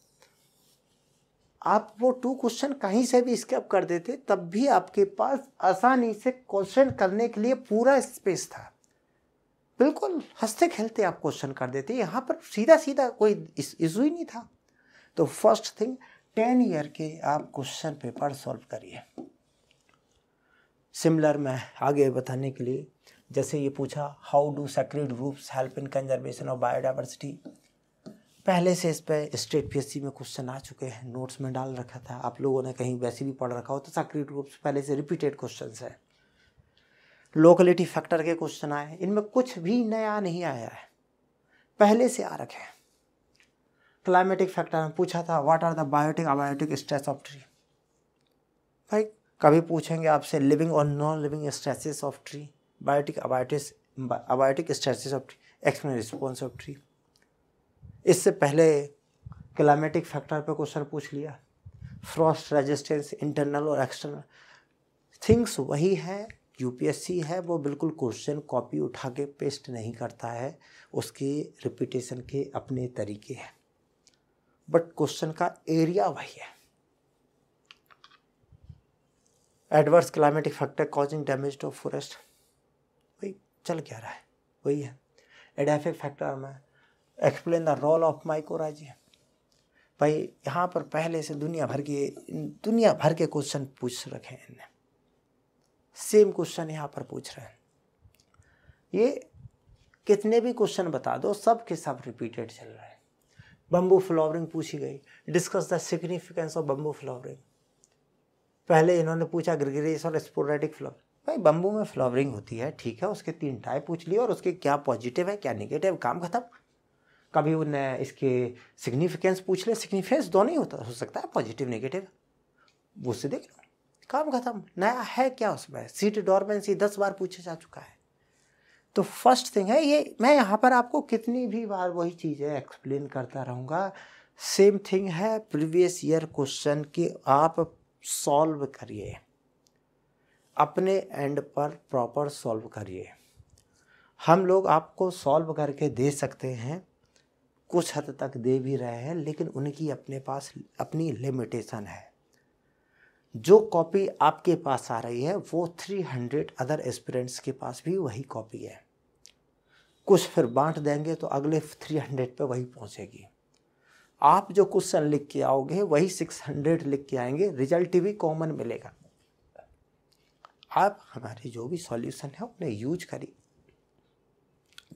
आप वो टू क्वेश्चन कहीं से भी स्केप कर देते तब भी आपके पास आसानी से क्वेश्चन करने के लिए पूरा स्पेस था बिल्कुल हंसते खेलते आप क्वेश्चन कर देते यहाँ पर सीधा सीधा कोई इशू ही नहीं था तो फर्स्ट थिंग टेन ईयर के आप क्वेश्चन पेपर सॉल्व करिए सिमिलर मैं आगे बताने के लिए जैसे ये पूछा how do sacred groups help in conservation of biodiversity पहले से इस पर स्टेट पी में क्वेश्चन आ चुके हैं नोट्स में डाल रखा था आप लोगों ने कहीं वैसे भी पढ़ रखा हो तो सक्रिय रूप से पहले से रिपीटेड क्वेश्चन है लोकलिटी फैक्टर के क्वेश्चन आए इनमें कुछ भी नया नहीं आया है पहले से आ रखे हैं क्लाइमेटिक फैक्टर में पूछा था what are the biotic abiotic stress of tree भाई कभी पूछेंगे आपसे लिविंग और non living stresses of tree biotic abiotic abiotic stresses of tree explain response of tree इससे पहले क्लाइमेटिक फैक्टर पे क्वेश्चन पूछ लिया फ्रॉस्ट रेजिस्टेंस इंटरनल और एक्सटर्नल थिंग्स वही है यूपीएससी है वो बिल्कुल क्वेश्चन कॉपी उठा के पेस्ट नहीं करता है उसकी रिपीटेशन के अपने तरीके हैं बट क्वेश्चन का एरिया वही है adverse climatic factor causing damage to forest वही चल क्या रहा है वही है एडेफिक फैक्टर में explain the role of mycorrhizae भाई यहाँ पर पहले से दुनिया भर के दुनिया भर के क्वेश्चन पूछ रखे हैं इनने सेम क्वेश्चन यहाँ पर पूछ रहे हैं ये कितने भी क्वेश्चन बता दो सब के सब रिपीटेड चल रहे हैं बम्बू फ्लावरिंग पूछी गई discuss the significance of bamboo flowering पहले इन्होंने पूछा ग्रिगेरियस और स्पोरेटिक फ्लावर भाई बम्बू में फ्लावरिंग होती है ठीक है उसके तीन टाइप पूछ लिए और उसके क्या पॉजिटिव है क्या निगेटिव काम खत्म कभी उन्हें इसके सिग्निफिकेंस पूछ ले सिग्निफिकेंस दोनों ही होता हो सकता है पॉजिटिव नेगेटिव वो से देख लो काम खत्म नया है क्या उसमें सीट डॉर्मेंसी दस बार पूछा जा चुका है तो फर्स्ट थिंग है ये मैं यहाँ पर आपको कितनी भी बार वही चीज़ें एक्सप्लेन करता रहूँगा सेम थिंग है प्रीवियस ईयर क्वेश्चन के आप सॉल्व करिए अपने एंड पर प्रॉपर सॉल्व करिए हम लोग आपको सॉल्व करके दे सकते हैं कुछ हद तक दे भी रहे हैं लेकिन उनकी अपने पास अपनी लिमिटेशन है जो कॉपी आपके पास आ रही है वो 300 अदर एस्पिरेंट्स के पास भी वही कॉपी है कुछ फिर बांट देंगे तो अगले 300 पे वही पहुंचेगी आप जो क्वेश्चन लिख के आओगे वही 600 लिख के आएंगे रिजल्ट भी कॉमन मिलेगा आप हमारे जो भी सॉल्यूशन है उन्हें यूज करिए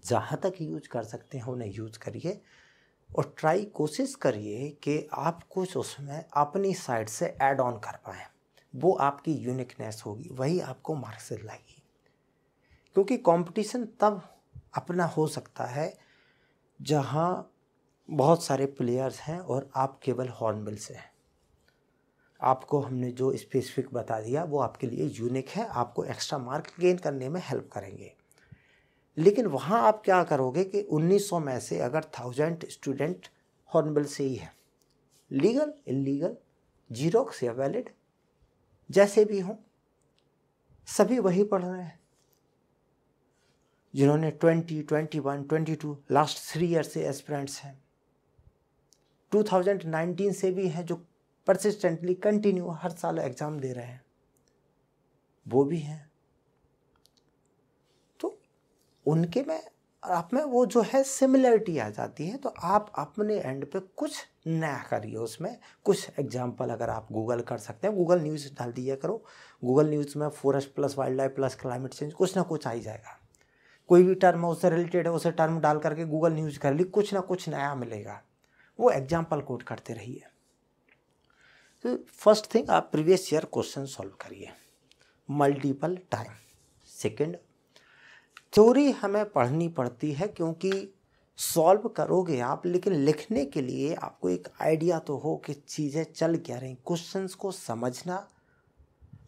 जहाँ तक यूज कर सकते हैं उन्हें यूज करिए और ट्राई कोशिश करिए कि आप कुछ उसमें अपनी साइड से ऐड ऑन कर पाएँ वो आपकी यूनिकनेस होगी वही आपको मार्क्स दिलाएगी क्योंकि कंपटीशन तब अपना हो सकता है जहाँ बहुत सारे प्लेयर्स हैं और आप केवल हॉर्नबिल से हैं आपको हमने जो स्पेसिफिक बता दिया वो आपके लिए यूनिक है आपको एक्स्ट्रा मार्क गेन करने में हेल्प करेंगे लेकिन वहाँ आप क्या करोगे कि 1900 में से अगर थाउजेंड स्टूडेंट हॉर्नबिल से ही है लीगल इलीगल जीरोक्स या वैलिड जैसे भी हों सभी वही पढ़ रहे हैं जिन्होंने 20, 21, 22 लास्ट थ्री ईयर से एस्पिरेंट्स हैं 2019 से भी हैं जो परसिस्टेंटली कंटिन्यू हर साल एग्ज़ाम दे रहे हैं वो भी हैं उनके में आप में वो जो है सिमिलरिटी आ जाती है तो आप अपने एंड पे कुछ नया करिए उसमें कुछ एग्जांपल अगर आप गूगल कर सकते हैं गूगल न्यूज़ डाल दिया करो गूगल न्यूज़ में forest plus wildlife plus climate change कुछ ना कुछ आ ही जाएगा कोई भी टर्म उससे रिलेटेड है उसे टर्म डाल करके गूगल न्यूज़ कर ली कुछ ना कुछ नया मिलेगा वो एग्जाम्पल कोट करते रहिए तो फर्स्ट थिंग आप प्रीवियस ईयर क्वेश्चन सॉल्व करिए मल्टीपल टाइम सेकेंड थ्योरी हमें पढ़नी पड़ती है क्योंकि सॉल्व करोगे आप लेकिन लिखने के लिए आपको एक आइडिया तो हो कि चीज़ें चल क्या रही क्वेश्चंस को समझना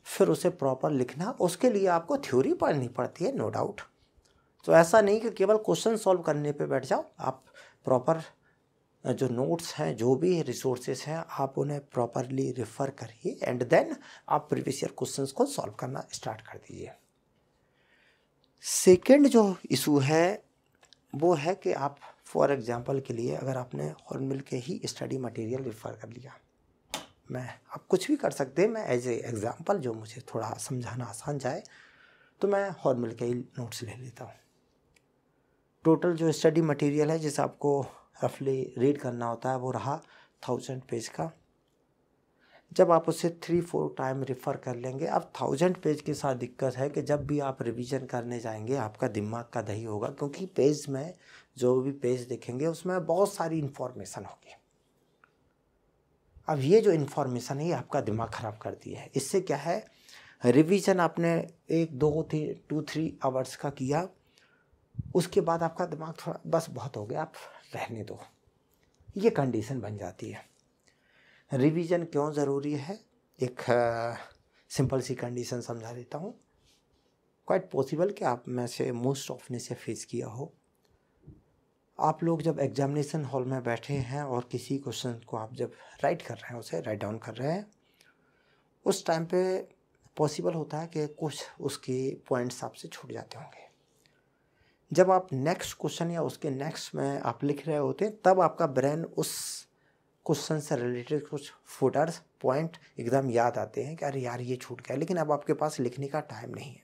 फिर उसे प्रॉपर लिखना उसके लिए आपको थ्योरी पढ़नी पड़ती है नो डाउट तो ऐसा नहीं कि केवल क्वेश्चन सॉल्व करने पे बैठ जाओ आप प्रॉपर जो नोट्स हैं जो भी रिसोर्सेज हैं आप उन्हें प्रॉपरली रिफ़र करिए एंड देन आप प्रीवियस ईयर क्वेश्चंस को सॉल्व करना स्टार्ट कर दीजिए सेकेंड जो इशू है वो है कि आप फॉर एग्ज़ाम्पल के लिए अगर आपने हॉर्नबिल के ही स्टडी मटेरियल रिफ़र कर लिया मैं आप कुछ भी कर सकते हैं मैं एज ए एग्ज़ाम्पल जो मुझे थोड़ा समझाना आसान जाए तो मैं हॉर्नबिल के ही नोट्स ले लेता हूँ टोटल जो स्टडी मटेरियल है जिसे आपको रफली रीड करना होता है वो रहा थाउजेंड पेज का जब आप उसे थ्री फोर टाइम रिफ़र कर लेंगे अब थाउजेंड पेज के साथ दिक्कत है कि जब भी आप रिवीजन करने जाएंगे आपका दिमाग का दही होगा क्योंकि पेज में जो भी पेज देखेंगे उसमें बहुत सारी इन्फॉर्मेशन होगी अब ये जो इन्फॉर्मेशन है ये आपका दिमाग ख़राब कर दिया है इससे क्या है रिवीजन आपने एक दो थी टू थ्री आवर्स का किया उसके बाद आपका दिमाग थोड़ा बस बहुत हो गया आप रहने दो ये कंडीशन बन जाती है रिवीजन क्यों ज़रूरी है एक सिंपल सी कंडीशन समझा देता हूँ क्वाइट पॉसिबल कि आप में से मोस्ट ऑफ ने से फेस किया हो आप लोग जब एग्जामिनेशन हॉल में बैठे हैं और किसी क्वेश्चन को आप जब राइट कर रहे हैं उसे राइट डाउन कर रहे हैं उस टाइम पे पॉसिबल होता है कि कुछ उसके पॉइंट्स आपसे छूट जाते होंगे जब आप नेक्स्ट क्वेश्चन या उसके नेक्स्ट में आप लिख रहे होते तब आपका ब्रेन उस क्वेश्चन से रिलेटेड कुछ फुटर्स पॉइंट एकदम याद आते हैं कि अरे यार ये छूट गया लेकिन अब आपके पास लिखने का टाइम नहीं है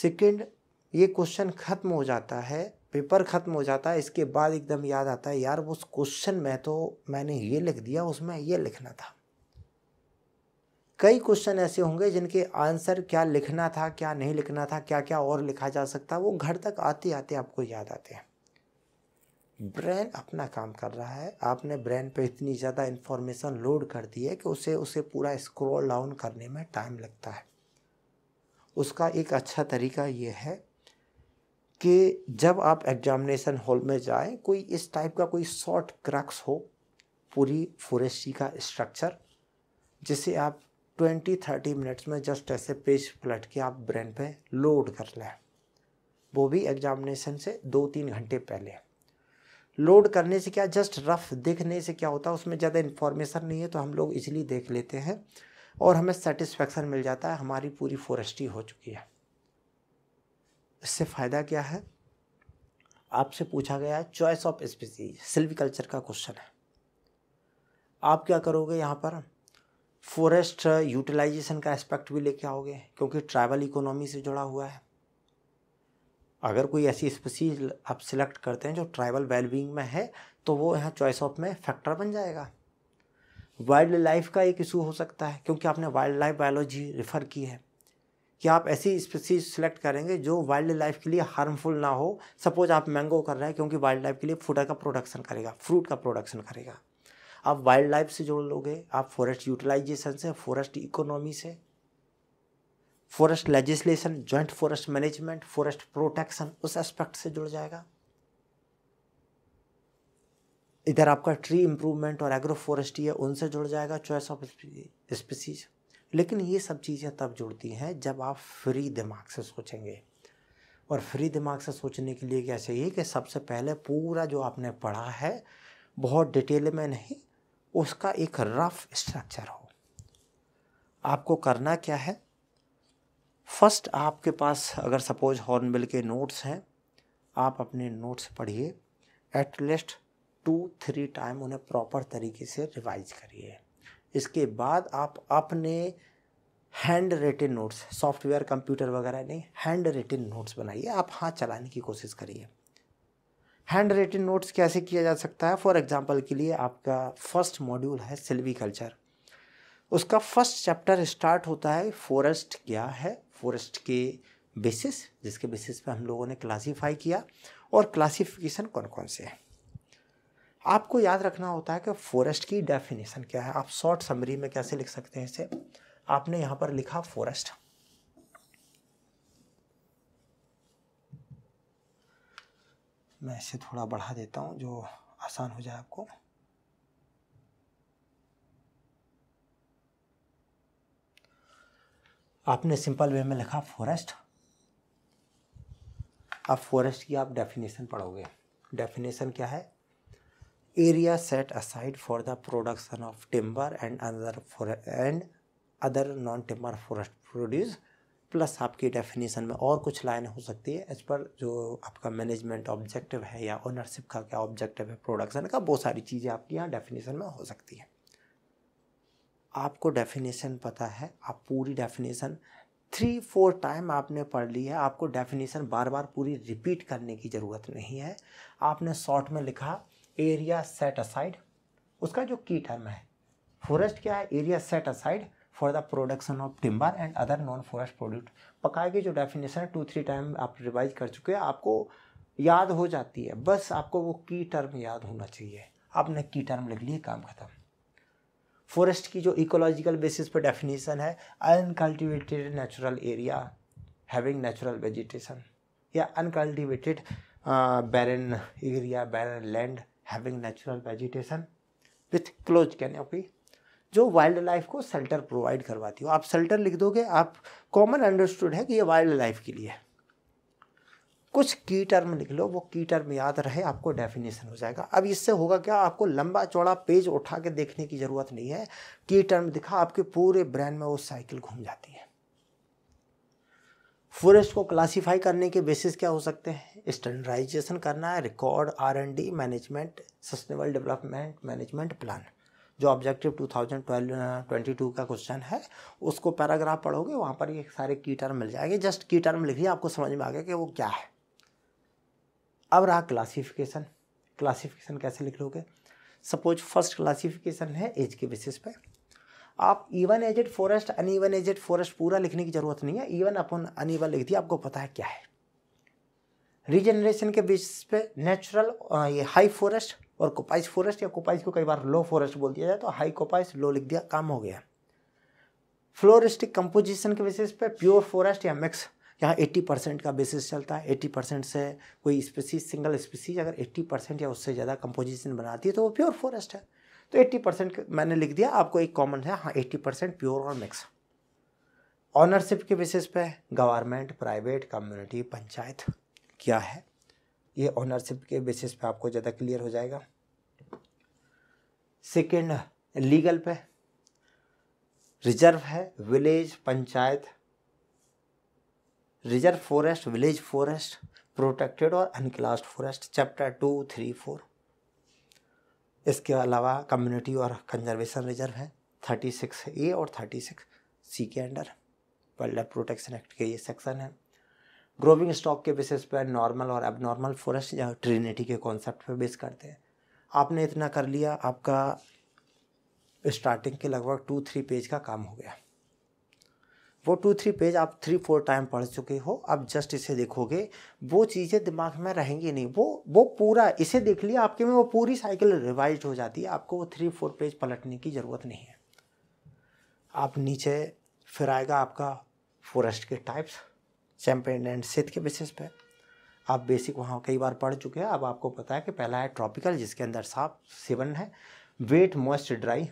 सेकेंड ये क्वेश्चन ख़त्म हो जाता है पेपर ख़त्म हो जाता है इसके बाद एकदम याद आता है यार उस क्वेश्चन में तो मैंने ये लिख दिया उसमें ये लिखना था कई क्वेश्चन ऐसे होंगे जिनके आंसर क्या लिखना था क्या नहीं लिखना था क्या क्या और लिखा जा सकता वो घर तक आते आते आपको याद आते हैं ब्रेन अपना काम कर रहा है आपने ब्रेन पे इतनी ज़्यादा इन्फॉर्मेशन लोड कर दी है कि उसे उसे पूरा स्क्रॉल डाउन करने में टाइम लगता है उसका एक अच्छा तरीका ये है कि जब आप एग्जामिनेशन हॉल में जाएं कोई इस टाइप का कोई शॉर्ट क्रक्स हो पूरी फोरेस्ट्री का स्ट्रक्चर जिसे आप ट्वेंटी थर्टी मिनट्स में जस्ट ऐसे पेज पलट के आप ब्रेन पे लोड कर लें वो भी एग्जामिनेशन से दो तीन घंटे पहले लोड करने से क्या जस्ट रफ देखने से क्या होता है उसमें ज़्यादा इन्फॉर्मेशन नहीं है तो हम लोग इजीली देख लेते हैं और हमें सेटिस्फेक्शन मिल जाता है हमारी पूरी फॉरेस्टी हो चुकी है इससे फ़ायदा क्या है आपसे पूछा गया है चॉइस ऑफ स्पीसीज सिल्विकल्चर का क्वेश्चन है आप क्या करोगे यहाँ पर फॉरेस्ट यूटिलाइजेशन uh, का एस्पेक्ट भी लेके आओगे क्योंकि ट्राइबल इकोनॉमी से जुड़ा हुआ है अगर कोई ऐसी स्पीसीज आप सिलेक्ट करते हैं जो ट्राइबल वेलबींग में है तो वो यहाँ चॉइस ऑफ में फैक्टर बन जाएगा वाइल्ड लाइफ का एक इशू हो सकता है क्योंकि आपने वाइल्ड लाइफ बायोलॉजी रेफ़र की है कि आप ऐसी स्पीसीज सिलेक्ट करेंगे जो वाइल्ड लाइफ के लिए हार्मफुल ना हो सपोज आप मैंगो कर रहे हैं क्योंकि वाइल्ड लाइफ के लिए फूडा का प्रोडक्शन करेगा फ्रूट का प्रोडक्शन करेगा आप वाइल्ड लाइफ से जोड़ लोगे आप फॉरेस्ट यूटिलाइजेशन से फॉरेस्ट इकोनॉमी से forest legislation joint forest management forest protection उस एस्पेक्ट से जुड़ जाएगा इधर आपका ट्री इम्प्रूवमेंट और एग्रो फॉरेस्ट्री है उनसे जुड़ जाएगा चॉइस ऑफ स्पीसीज लेकिन ये सब चीज़ें तब जुड़ती हैं जब आप फ्री दिमाग से सोचेंगे और फ्री दिमाग से सोचने के लिए क्या चाहिए कि सबसे पहले पूरा जो आपने पढ़ा है बहुत डिटेल में नहीं उसका एक रफ स्ट्रक्चर हो आपको करना क्या है फर्स्ट आपके पास अगर सपोज हॉर्नबिल के नोट्स हैं आप अपने नोट्स पढ़िए एटलीस्ट टू थ्री टाइम उन्हें प्रॉपर तरीके से रिवाइज करिए इसके बाद आप अपने handwritten notes software computer वगैरह नहीं हैंड रेटिन नोट्स बनाइए आप हाथ चलाने की कोशिश करिए हैंड रेटिन नोट्स कैसे किया जा सकता है फॉर एग्जांपल के लिए आपका फर्स्ट मॉड्यूल है सिल्वी कल्चर उसका फर्स्ट चैप्टर स्टार्ट होता है फॉरेस्ट क्या है फॉरेस्ट के बेसिस जिसके बेसिस पे हम लोगों ने क्लासीफाई किया और क्लासिफिकेशन कौन कौन से हैं आपको याद रखना होता है कि फॉरेस्ट की डेफिनेशन क्या है आप शॉर्ट समरी में कैसे लिख सकते हैं इसे आपने यहाँ पर लिखा फॉरेस्ट मैं इसे थोड़ा बढ़ा देता हूँ जो आसान हो जाए आपको आपने सिंपल वे में लिखा फॉरेस्ट अब फॉरेस्ट की आप डेफिनेशन पढ़ोगे डेफिनेशन क्या है area set aside for the production of timber and other and other non timber forest produce plus आपकी डेफिनेशन में और कुछ लाइन हो सकती है इस पर जो आपका मैनेजमेंट ऑब्जेक्टिव है या ओनरशिप का क्या ऑब्जेक्टिव है प्रोडक्शन का बहुत सारी चीज़ें आपकी यहाँ डेफिनेशन में हो सकती है आपको डेफिनेशन पता है आप पूरी डेफिनेशन थ्री फोर टाइम आपने पढ़ ली है आपको डेफिनेशन बार बार पूरी रिपीट करने की ज़रूरत नहीं है आपने शॉर्ट में लिखा एरिया सेट असाइड उसका जो की टर्म है फॉरेस्ट क्या है area set aside for the production of timber and other non forest product पकाए की जो डेफिनेशन है टू थ्री टाइम आप रिवाइज कर चुके हैं आपको याद हो जाती है बस आपको वो की टर्म याद होना चाहिए आपने की टर्म लिख लिए काम खत्म फॉरेस्ट की जो इकोलॉजिकल बेसिस पर डेफिनेशन है uncultivated natural area having natural vegetation या uncultivated barren area barren land having natural vegetation with close can canopy जो वाइल्ड लाइफ को शेल्टर प्रोवाइड करवाती हो आप शेल्टर लिख दोगे आप कॉमन अंडरस्टूड है कि ये वाइल्ड लाइफ के लिए है कुछ की टर्म लिख लो वो की टर्म याद रहे आपको डेफिनेशन हो जाएगा अब इससे होगा क्या आपको लंबा चौड़ा पेज उठा के देखने की ज़रूरत नहीं है की टर्म दिखा आपके पूरे ब्रेन में वो साइकिल घूम जाती है फॉरेस्ट को क्लासिफाई करने के बेसिस क्या हो सकते हैं स्टैंडर्डाइजेशन करना है record R and D management sustainable development management plan जो ऑब्जेक्टिव टू uh, का क्वेश्चन है उसको पैराग्राफ पढ़ोगे वहाँ पर ये सारे की टर्म मिल जाएंगे जस्ट की टर्म लिखिए आपको समझ में आ गया कि वो क्या है अब रहा क्लासिफिकेशन क्लासिफिकेशन कैसे लिख लोगे सपोज फर्स्ट क्लासिफिकेशन है एज के बेसिस पे आप even aged forest uneven aged forest पूरा लिखने की ज़रूरत नहीं है इवन अपन अन ईवन लिख दिया आपको पता है क्या है रीजनरेशन के बेसिस पे नेचुरल ये हाई फॉरेस्ट और कोपाइस फॉरेस्ट या कोपाइस को कई बार लो फॉरेस्ट बोल दिया जाए तो हाई कोपाइस लो लिख दिया काम हो गया फ्लोरिस्टिक कंपोजिशन के बेसिस पे प्योर फॉरेस्ट या मिक्स यहाँ 80 परसेंट का बेसिस चलता है 80 परसेंट से कोई स्पीसीज सिंगल स्पीसीज अगर 80 परसेंट या उससे ज़्यादा कंपोजिशन बनाती है तो वो प्योर फॉरेस्ट है तो 80 परसेंट मैंने लिख दिया आपको एक कॉमन है हाँ 80 परसेंट प्योर और मिक्स ऑनरशिप के बेसिस पे गवर्नमेंट प्राइवेट कम्युनिटी पंचायत क्या है ये ऑनरशिप के बेसिस पे आपको ज़्यादा क्लियर हो जाएगा सेकेंड लीगल पे रिजर्व है village panchayat reserve forest village forest protected और unclassed forest chapter two three four इसके अलावा कम्युनिटी और कंजर्वेशन रिजर्व है थर्टी सिक्स ए और थर्टी सिक्स सी के under wildlife protection act के ये सेक्शन है ग्रोविंग स्टॉक के बेसिस पर नॉर्मल और एबनॉर्मल फॉरेस्ट जहाँ ट्रिनिटी के कॉन्सेप्ट पर बेस करते हैं आपने इतना कर लिया आपका स्टार्टिंग के लगभग टू थ्री पेज का काम हो गया वो टू थ्री पेज आप थ्री फोर टाइम पढ़ चुके हो आप जस्ट इसे देखोगे वो चीज़ें दिमाग में रहेंगी नहीं वो वो पूरा इसे देख लिया आपके में वो पूरी साइकिल रिवाइज हो जाती है आपको वो थ्री फोर पेज पलटने की ज़रूरत नहीं है आप नीचे फिर आएगा आपका फॉरेस्ट के टाइप्स चैम्पियन एंड सिथ के बेसिस पे आप बेसिक वहाँ कई बार पढ़ चुके हैं अब आपको पता है कि पहला है ट्रॉपिकल जिसके अंदर साफ सेवन है wet most dry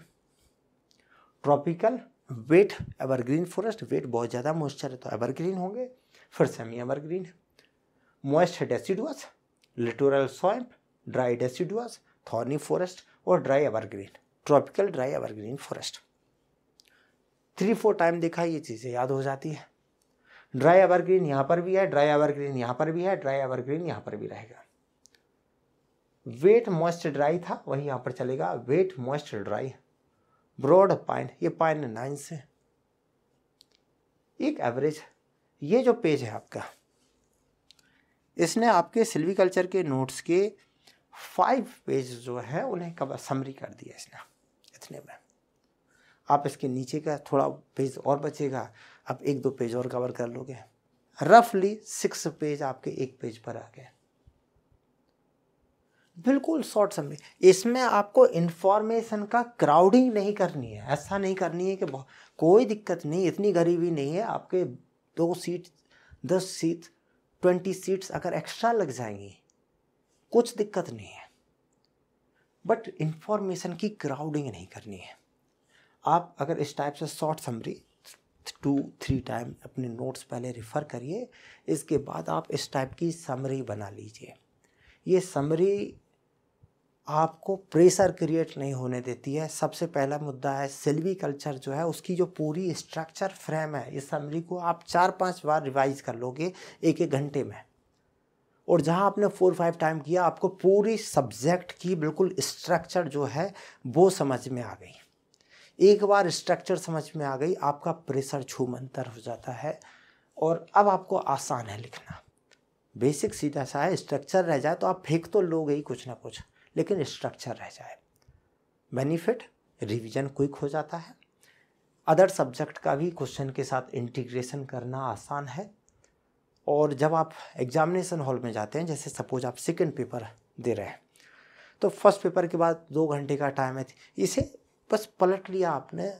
tropical wet evergreen forest wet बहुत ज़्यादा मॉइस्चर है तो एवरग्रीन होंगे फिर सेमी एवरग्रीन है moist deciduous littoral swamp dry deciduous thorny forest और dry evergreen tropical dry evergreen forest three four time देखा ये चीज़ें याद हो जाती है ड्राई एवरग्रीन यहाँ पर भी है ड्राई एवरग्रीन यहाँ पर भी है ड्राई एवरग्रीन यहाँ पर भी रहेगा वेट मॉइस्ट ड्राई था वही यहाँ पर चलेगा wet moist dry broad pine ये पाइन नाइन से एक एवरेज ये जो पेज है आपका इसने आपके कल्चर के नोट्स के फाइव पेज जो है उन्हें कब समरी कर दिया इसने इतने में आप इसके नीचे का थोड़ा पेज और बचेगा आप एक दो पेज और कवर कर लोगे रफली सिक्स पेज आपके एक पेज पर आ गए बिल्कुल शॉर्ट समय इसमें आपको इन्फॉर्मेशन का क्राउडिंग नहीं करनी है ऐसा नहीं करनी है कि कोई दिक्कत नहीं इतनी गरीबी नहीं है आपके दो सीट दस सीट ट्वेंटी सीट्स अगर एक्स्ट्रा लग जाएंगी कुछ दिक्कत नहीं है बट इन्फॉर्मेशन की क्राउडिंग नहीं करनी है आप अगर इस टाइप से short summary two three time अपने नोट्स पहले रिफ़र करिए इसके बाद आप इस टाइप की समरी बना लीजिए ये समरी आपको प्रेशर क्रिएट नहीं होने देती है सबसे पहला मुद्दा है सेल्वी कल्चर जो है उसकी जो पूरी स्ट्रक्चर फ्रेम है इस समरी को आप चार पांच बार रिवाइज कर लोगे एक एक घंटे में और जहाँ आपने फोर फाइव टाइम किया आपको पूरी सब्जेक्ट की बिल्कुल स्ट्रक्चर जो है वो समझ में आ गई एक बार स्ट्रक्चर समझ में आ गई आपका प्रेशर छूमंतर हो जाता है और अब आपको आसान है लिखना बेसिक सीधा सा है स्ट्रक्चर रह जाए तो आप फेंक तो लोगे ही कुछ ना कुछ लेकिन स्ट्रक्चर रह जाए बेनिफिट रिवीजन क्विक हो जाता है अदर सब्जेक्ट का भी क्वेश्चन के साथ इंटीग्रेशन करना आसान है और जब आप एग्जामिनेशन हॉल में जाते हैं जैसे सपोज आप सेकेंड पेपर दे रहे हैं तो फर्स्ट पेपर के बाद दो घंटे का टाइम है इसे बस पलट लिया आपने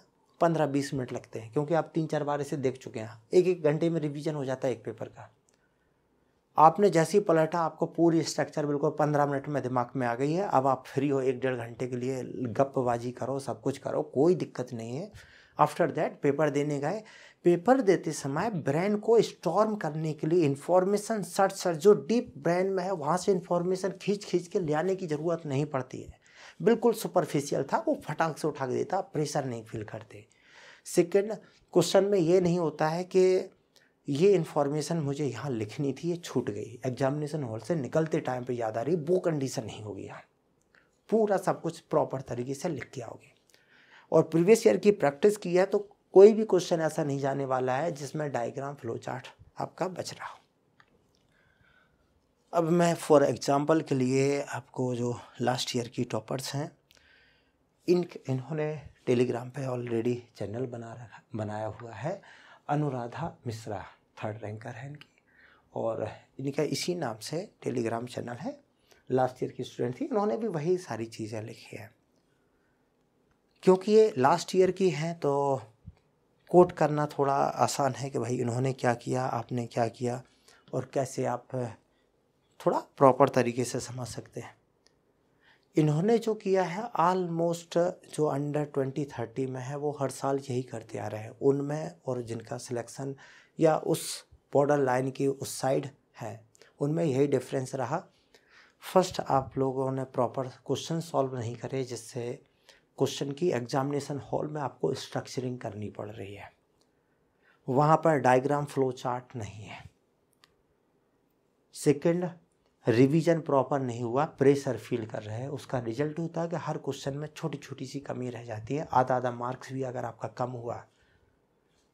पंद्रह बीस मिनट लगते हैं क्योंकि आप तीन चार बार इसे देख चुके हैं एक एक घंटे में रिवीजन हो जाता है एक पेपर का आपने जैसे ही पलटा आपको पूरी स्ट्रक्चर बिल्कुल पंद्रह मिनट में दिमाग में आ गई है अब आप फ्री हो एक डेढ़ घंटे के लिए गपबाजी करो सब कुछ करो कोई दिक्कत नहीं है आफ्टर दैट पेपर देने गए पेपर देते समय ब्रेन को स्टॉर्म करने के लिए इन्फॉर्मेशन सर्च सर्च जो डीप ब्रेन में है वहाँ से इन्फॉर्मेशन खींच खींच के ले आने की ज़रूरत नहीं पड़ती है बिल्कुल सुपरफिशियल था वो फटाक से उठा के देता प्रेशर नहीं फील करते सेकेंड क्वेश्चन में ये नहीं होता है कि ये इन्फॉर्मेशन मुझे यहाँ लिखनी थी ये छूट गई एग्जामिनेशन हॉल से निकलते टाइम पे याद आ रही वो कंडीशन नहीं होगी यहाँ पूरा सब कुछ प्रॉपर तरीके से लिख के आओगे और प्रीवियस ईयर की प्रैक्टिस की है तो कोई भी क्वेश्चन ऐसा नहीं जाने वाला है जिसमें डायग्राम फ्लो चार्ट आपका बच रहा हो अब मैं फॉर एग्जांपल के लिए आपको जो लास्ट ईयर की टॉपर्स हैं इन इन्होंने टेलीग्राम पे ऑलरेडी चैनल बना रखा बनाया हुआ है अनुराधा मिश्रा थर्ड रैंकर है इनकी और इनका इसी नाम से टेलीग्राम चैनल है लास्ट ईयर की स्टूडेंट थी इन्होंने भी वही सारी चीज़ें लिखी हैं क्योंकि ये लास्ट ईयर की हैं तो कोट करना थोड़ा आसान है कि भाई इन्होंने क्या किया आपने क्या किया और कैसे आप थोड़ा प्रॉपर तरीके से समझ सकते हैं इन्होंने जो किया है आलमोस्ट जो अंडर ट्वेंटी थर्टी में है वो हर साल यही करते आ रहे हैं उनमें और जिनका सिलेक्शन या उस बॉर्डर लाइन की उस साइड है उनमें यही डिफरेंस रहा फर्स्ट आप लोगों ने प्रॉपर क्वेश्चन सॉल्व नहीं करे जिससे क्वेश्चन की एग्जामिनेशन हॉल में आपको स्ट्रक्चरिंग करनी पड़ रही है वहाँ पर डायग्राम फ्लो चार्ट नहीं है सेकंड रिवीजन प्रॉपर नहीं हुआ प्रेशर फील कर रहे हैं उसका रिजल्ट होता है कि हर क्वेश्चन में छोटी छोटी सी कमी रह जाती है आधा आधा मार्क्स भी अगर आपका कम हुआ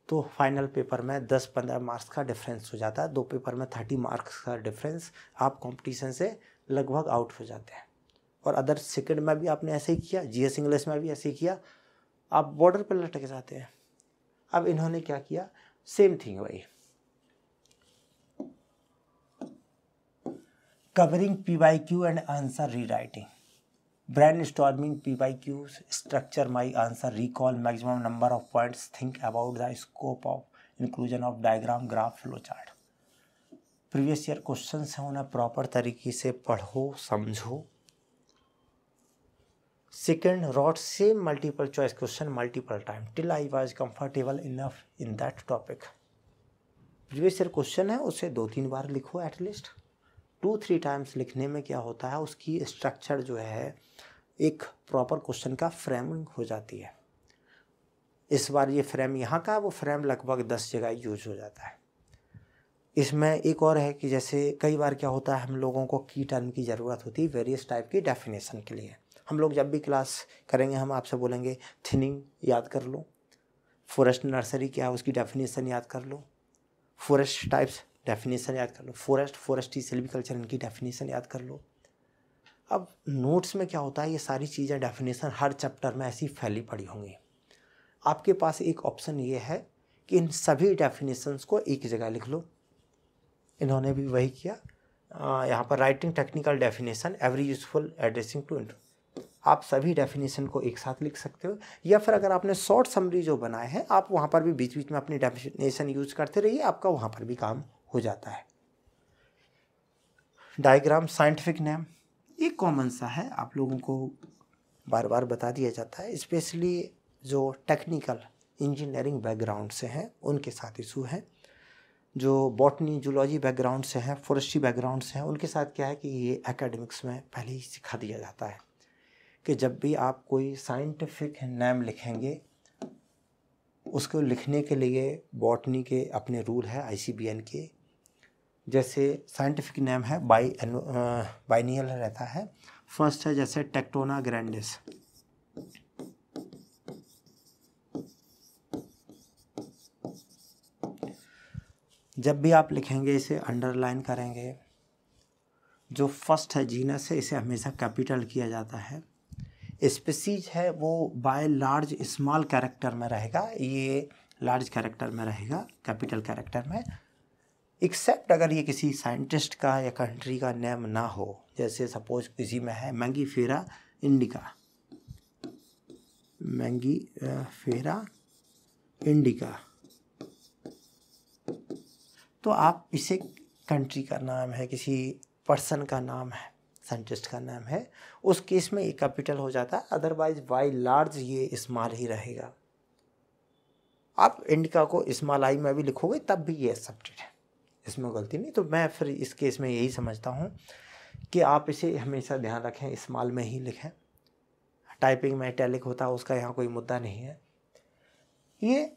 तो फाइनल पेपर में 10-15 मार्क्स का डिफरेंस हो जाता है दो पेपर में 30 मार्क्स का डिफरेंस आप कंपटीशन से लगभग आउट हो जाते हैं और अदर सेकेंड में भी आपने ऐसे ही किया जी एस इंग्लिश में भी ऐसे ही किया आप बॉर्डर पर लटक जाते हैं अब इन्होंने क्या किया सेम थिंग भाई Q and answer rewriting brainstorming P Y Qs structure my answer recall maximum number of points think about the scope of inclusion of diagram graph flow chart previous year question हैं उन्हें proper तरीके से पढ़ो समझो second rote same multiple choice question multiple time till I was comfortable enough in that topic previous year question है उसे दो तीन बार लिखो एटलीस्ट टू थ्री टाइम्स लिखने में क्या होता है उसकी स्ट्रक्चर जो है एक प्रॉपर क्वेश्चन का फ्रेमिंग हो जाती है इस बार ये फ्रेम यहाँ का वो फ्रेम लगभग दस जगह यूज हो जाता है इसमें एक और है कि जैसे कई बार क्या होता है हम लोगों को की टर्म की ज़रूरत होती है वेरियस टाइप की डेफिनेशन के लिए हम लोग जब भी क्लास करेंगे हम आपसे बोलेंगे थिनिंग याद कर लो फॉरेस्ट नर्सरी क्या है उसकी डेफिनेशन याद कर लो फॉरेस्ट टाइप्स डेफिनेशन याद कर लो फॉरेस्ट फॉरेस्ट सेल्विकल्चर इनकी डेफिनेशन याद कर लो अब नोट्स में क्या होता है ये सारी चीज़ें डेफिनेशन हर चैप्टर में ऐसी फैली पड़ी होंगी आपके पास एक ऑप्शन ये है कि इन सभी डेफिनेशंस को एक जगह लिख लो इन्होंने भी वही किया यहाँ पर writing technical definition every useful addressing to आप सभी डेफिनेशन को एक साथ लिख सकते हो या फिर अगर आपने शॉर्ट समरी जो बनाए हैं आप वहाँ पर भी बीच बीच में अपनी डेफिनेशन यूज करते रहिए आपका वहाँ पर भी काम हो जाता है डायग्राम साइंटिफिक नेम ये कॉमन सा है आप लोगों को बार बार बता दिया जाता है स्पेशली जो टेक्निकल इंजीनियरिंग बैकग्राउंड से हैं उनके साथ इशू है जो बॉटनी जूलॉजी बैकग्राउंड से हैं फॉरेस्ट्री बैकग्राउंड से हैं उनके साथ क्या है कि ये एकेडमिक्स में पहले ही सिखा दिया जाता है कि जब भी आप कोई साइंटिफिक नेम लिखेंगे उसको लिखने के लिए बॉटनी के अपने रूल है आई के जैसे साइंटिफिक नेम है बाई बाइनियल रहता है फर्स्ट है जैसे टेक्टोना ग्रैंडिस जब भी आप लिखेंगे इसे अंडरलाइन करेंगे जो फर्स्ट है जीनस है इसे हमेशा कैपिटल किया जाता है स्पेसीज है वो बाय लार्ज स्मॉल कैरेक्टर में रहेगा ये लार्ज कैरेक्टर में रहेगा कैपिटल कैरेक्टर में एक्सेप्ट अगर ये किसी साइंटिस्ट का या कंट्री का नेम ना हो जैसे सपोज किसी में है मैंगी फेरा इंडिका मैंगी फेरा इंडिका तो आप इसे कंट्री का नाम है किसी पर्सन का नाम है साइंटिस्ट का नाम है उस केस में ये कैपिटल हो जाता है अदरवाइज वाई लार्ज ये स्मॉल ही रहेगा आप इंडिका को स्मॉल आई में भी लिखोगे तब भी ये एक्सेप्टेड है इसमें गलती नहीं तो मैं फिर इस केस में यही समझता हूँ कि आप इसे हमेशा ध्यान रखें इस्माल में ही लिखें टाइपिंग में टैलिक होता है उसका यहाँ कोई मुद्दा नहीं है ये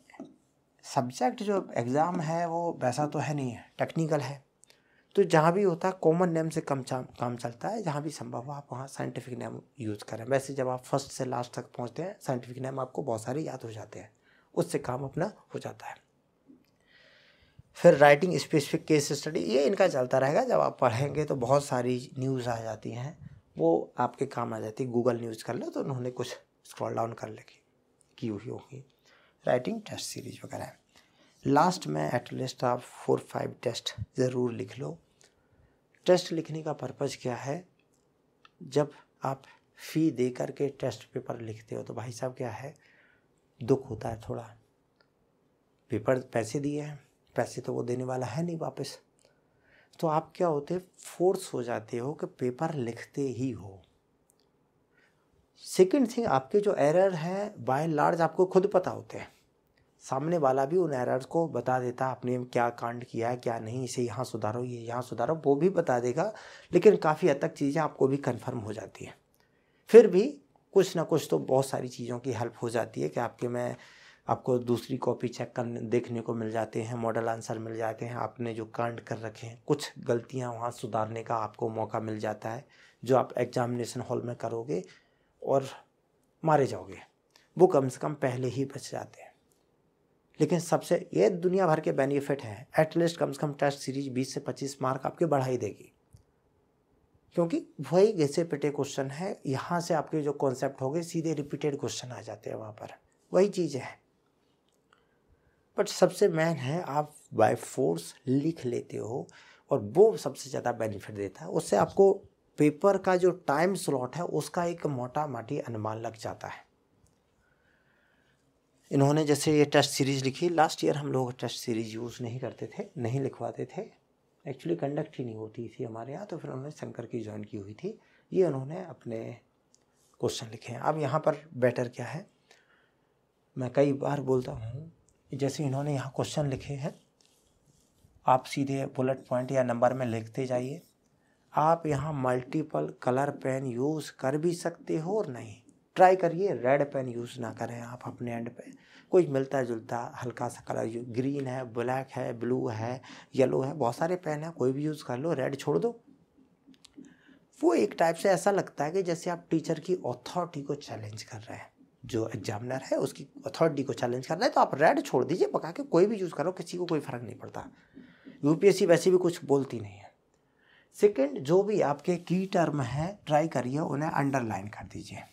सब्जेक्ट जो एग्ज़ाम है वो वैसा तो है नहीं है टेक्निकल है तो जहाँ भी होता है कॉमन नेम से कम काम चलता है जहाँ भी संभव हो आप वहाँ साइंटिफिक नेम यूज़ करें वैसे जब आप फर्स्ट से लास्ट तक पहुँचते हैं साइंटिफिक नेम आपको बहुत सारे याद हो जाते हैं उससे काम अपना हो जाता है फिर राइटिंग स्पेसिफिक केस स्टडी ये इनका चलता रहेगा जब आप पढ़ेंगे तो बहुत सारी न्यूज़ आ जाती हैं वो आपके काम आ जाती है गूगल न्यूज़ कर लो तो उन्होंने कुछ स्क्रॉल डाउन कर लिखी की हुई होगी राइटिंग टेस्ट सीरीज वगैरह लास्ट में एटलीस्ट आप फोर फाइव टेस्ट ज़रूर लिख लो टेस्ट लिखने का पर्पज़ क्या है जब आप फ़ी दे करके टेस्ट पेपर लिखते हो तो भाई साहब क्या है दुख होता है थोड़ा पेपर पैसे दिए हैं पैसे तो वो देने वाला है नहीं वापस तो आप क्या होते फोर्स हो जाते हो कि पेपर लिखते ही हो सेकंड थिंग आपके जो एरर है बाय लार्ज आपको खुद पता होते हैं सामने वाला भी उन एरर्स को बता देता आपने क्या कांड किया है क्या नहीं इसे यहाँ सुधारो ये यहाँ सुधारो वो भी बता देगा लेकिन काफ़ी हद तक चीज़ें आपको भी कन्फर्म हो जाती हैं फिर भी कुछ ना कुछ तो बहुत सारी चीज़ों की हेल्प हो जाती है कि आपके में आपको दूसरी कॉपी चेक करने देखने को मिल जाते हैं मॉडल आंसर मिल जाते हैं आपने जो कांड कर रखे हैं कुछ गलतियां वहाँ सुधारने का आपको मौका मिल जाता है जो आप एग्जामिनेशन हॉल में करोगे और मारे जाओगे वो कम से कम पहले ही बच जाते हैं लेकिन सबसे ये दुनिया भर के बेनिफिट हैं एटलीस्ट कम से कम टेस्ट सीरीज 20 से 25 मार्क आपके बढ़ाई देगी क्योंकि वही घिसे पिटे क्वेश्चन है यहाँ से आपके जो कॉन्सेप्ट हो गए सीधे रिपीटेड क्वेश्चन आ जाते हैं वहाँ पर वही चीज़ है बट सबसे मेन है आप बाय फोर्स लिख लेते हो और वो सबसे ज़्यादा बेनिफिट देता है उससे आपको पेपर का जो टाइम स्लॉट है उसका एक मोटा माटी अनुमान लग जाता है इन्होंने जैसे ये टेस्ट सीरीज़ लिखी लास्ट ईयर हम लोग टेस्ट सीरीज़ यूज़ नहीं करते थे नहीं लिखवाते थे एक्चुअली कंडक्ट ही नहीं होती थी हमारे यहाँ तो फिर उन्होंने शंकर की ज्वाइन की हुई थी ये उन्होंने अपने क्वेश्चन लिखे हैं अब यहाँ पर बेटर क्या है मैं कई बार बोलता हूँ जैसे इन्होंने यहाँ क्वेश्चन लिखे हैं आप सीधे बुलेट पॉइंट या नंबर में लिखते जाइए आप यहाँ मल्टीपल कलर पेन यूज़ कर भी सकते हो और नहीं ट्राई करिए रेड पेन यूज़ ना करें आप अपने एंड पे कोई मिलता जुलता हल्का सा कलर ग्रीन है ब्लैक है ब्लू है येलो है बहुत सारे पेन हैं कोई भी यूज़ कर लो रेड छोड़ दो वो एक टाइप से ऐसा लगता है कि जैसे आप टीचर की अथॉरिटी को चैलेंज कर रहे हैं जो एग्जामिनर है उसकी अथॉरिटी को चैलेंज करना है तो आप रेड छोड़ दीजिए पका के कोई भी यूज़ करो किसी को कोई फ़र्क नहीं पड़ता यूपीएससी वैसे भी कुछ बोलती नहीं है सेकंड जो भी आपके की टर्म है ट्राई करिए उन्हें अंडरलाइन कर दीजिए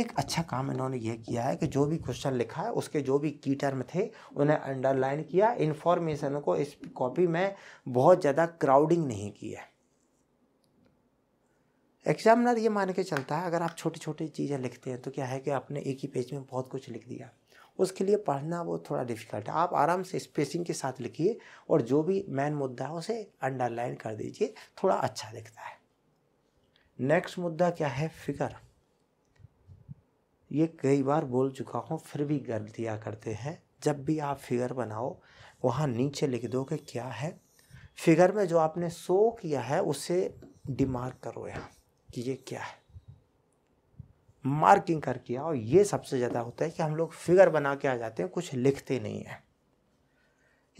एक अच्छा काम इन्होंने यह किया है कि जो भी क्वेश्चन लिखा है उसके जो भी की टर्म थे उन्हें अंडरलाइन किया इन्फॉर्मेशन को इस कॉपी में बहुत ज़्यादा क्राउडिंग नहीं की है एग्जामिनर ये मान के चलता है अगर आप छोटी छोटी चीज़ें लिखते हैं तो क्या है कि आपने एक ही पेज में बहुत कुछ लिख दिया उसके लिए पढ़ना वो थोड़ा डिफिकल्ट है आप आराम से स्पेसिंग के साथ लिखिए और जो भी मेन मुद्दा है उसे अंडरलाइन कर दीजिए थोड़ा अच्छा दिखता है नेक्स्ट मुद्दा क्या है फिगर ये कई बार बोल चुका हूँ फिर भी गलतियाँ करते हैं जब भी आप फिगर बनाओ वहाँ नीचे लिख दो कि क्या है फिगर में जो आपने शो किया है उसे डिमार्क करो यहाँ कि ये क्या है मार्किंग करके आओ ये सबसे ज़्यादा होता है कि हम लोग फिगर बना के आ जाते हैं कुछ लिखते नहीं हैं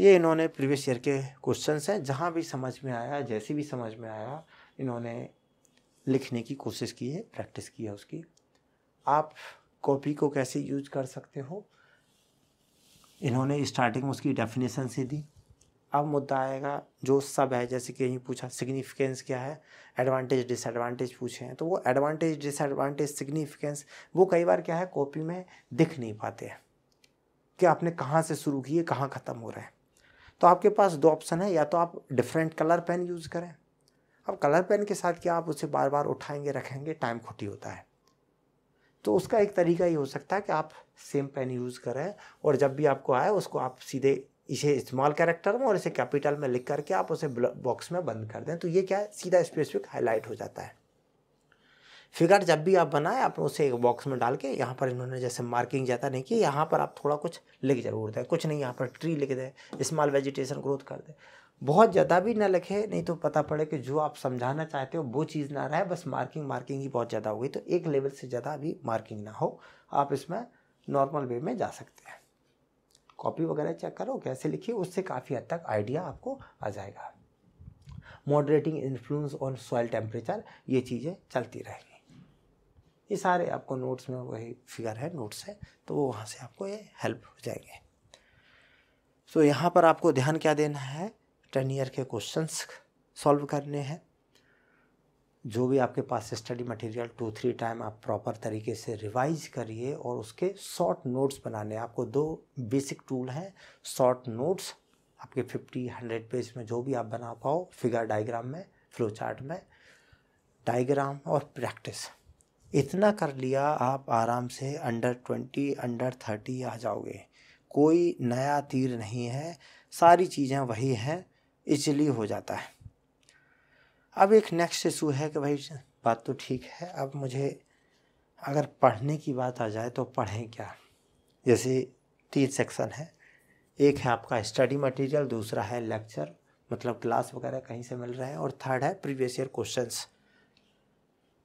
ये इन्होंने प्रीवियस ईयर के क्वेश्चंस हैं जहाँ भी समझ में आया जैसे भी समझ में आया इन्होंने लिखने की कोशिश की है प्रैक्टिस की है उसकी आप कॉपी को कैसे यूज कर सकते हो इन्होंने स्टार्टिंग में उसकी डेफिनेशन से दी अब मुद्दा आएगा जो सब है जैसे कि यहीं पूछा सिग्निफिकेंस क्या है एडवांटेज डिसएडवांटेज पूछे हैं तो वो एडवांटेज डिसएडवांटेज सिग्निफिकेंस वो कई बार क्या है कॉपी में दिख नहीं पाते हैं कि आपने कहाँ से शुरू किए कहाँ ख़त्म हो रहे हैं तो आपके पास दो ऑप्शन है या तो आप डिफरेंट कलर पेन यूज़ करें अब कलर पेन के साथ क्या आप उसे बार बार उठाएंगे रखेंगे टाइम खोटी होता है तो उसका एक तरीका ये हो सकता है कि आप सेम पेन यूज़ करें और जब भी आपको आए उसको आप सीधे इसे स्मॉल कैरेक्टर में और इसे कैपिटल में लिख करके आप उसे बॉक्स में बंद कर दें तो ये क्या है सीधा स्पेसिफिक हाईलाइट हो जाता है फिगर जब भी आप बनाएं आप उसे एक बॉक्स में डाल के यहाँ पर इन्होंने जैसे मार्किंग ज़्यादा नहीं की यहाँ पर आप थोड़ा कुछ लिख जरूर दें कुछ नहीं यहाँ पर ट्री लिख दें स्मॉल वेजिटेशन ग्रोथ कर दें बहुत ज़्यादा भी ना लिखे नहीं तो पता पड़े कि जो आप समझाना चाहते हो वो चीज़ ना रहे बस मार्किंग मार्किंग ही बहुत ज़्यादा हो गई तो एक लेवल से ज़्यादा भी मार्किंग ना हो आप इसमें नॉर्मल वे में जा सकते हैं कॉपी वगैरह चेक करो कैसे लिखी उससे काफ़ी हद तक आइडिया आपको आ जाएगा moderating influence on soil temperature ये चीज़ें चलती रहेंगी ये सारे आपको नोट्स में वही फिगर है नोट्स है तो वो वहाँ से आपको ये हेल्प हो जाएंगे सो so, यहाँ पर आपको ध्यान क्या देना है टेन ईयर के क्वेश्चंस सॉल्व करने हैं जो भी आपके पास study material two three time आप प्रॉपर तरीके से रिवाइज करिए और उसके शॉर्ट नोट्स बनाने आपको दो बेसिक टूल हैं शॉर्ट नोट्स आपके फिफ्टी हंड्रेड पेज में जो भी आप बना पाओ फिगर डायग्राम में फ्लो चार्ट में डायग्राम और प्रैक्टिस इतना कर लिया आप आराम से अंडर ट्वेंटी अंडर थर्टी आ जाओगे कोई नया तीर नहीं है सारी चीज़ें वही हैं इसलिए हो जाता है अब एक नेक्स्ट इशू है कि भाई बात तो ठीक है अब मुझे अगर पढ़ने की बात आ जाए तो पढ़ें क्या जैसे तीन सेक्शन है एक है आपका स्टडी मटेरियल दूसरा है लेक्चर मतलब क्लास वगैरह कहीं से मिल रहे हैं और थर्ड है previous year questions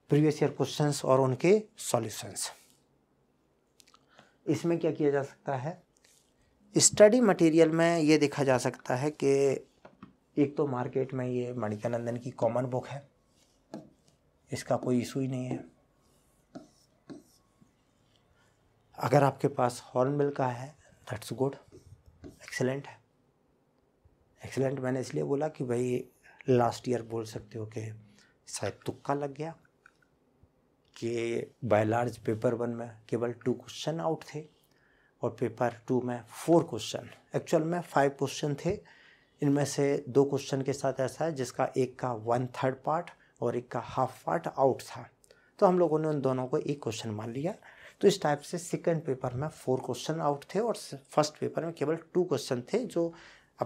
previous year questions और उनके सॉल्यूशंस इसमें क्या किया जा सकता है स्टडी मटेरियल में ये देखा जा सकता है कि एक तो मार्केट में ये मणिकानंदन की कॉमन बुक है इसका कोई इशू ही नहीं है अगर आपके पास हॉर्न मिल का है दैट्स गुड एक्सेलेंट है एक्सेलेंट मैंने इसलिए बोला कि भाई लास्ट ईयर बोल सकते हो कि शायद तुक्का लग गया कि बाय लार्ज पेपर वन में केवल टू क्वेश्चन आउट थे और पेपर टू में फोर क्वेश्चन एक्चुअल में फाइव क्वेश्चन थे इनमें से दो क्वेश्चन के साथ ऐसा है जिसका एक का वन थर्ड पार्ट और एक का हाफ पार्ट आउट था तो हम लोगों ने उन दोनों को एक क्वेश्चन मान लिया तो इस टाइप से सेकेंड पेपर में फोर क्वेश्चन आउट थे और फर्स्ट पेपर में केवल टू क्वेश्चन थे जो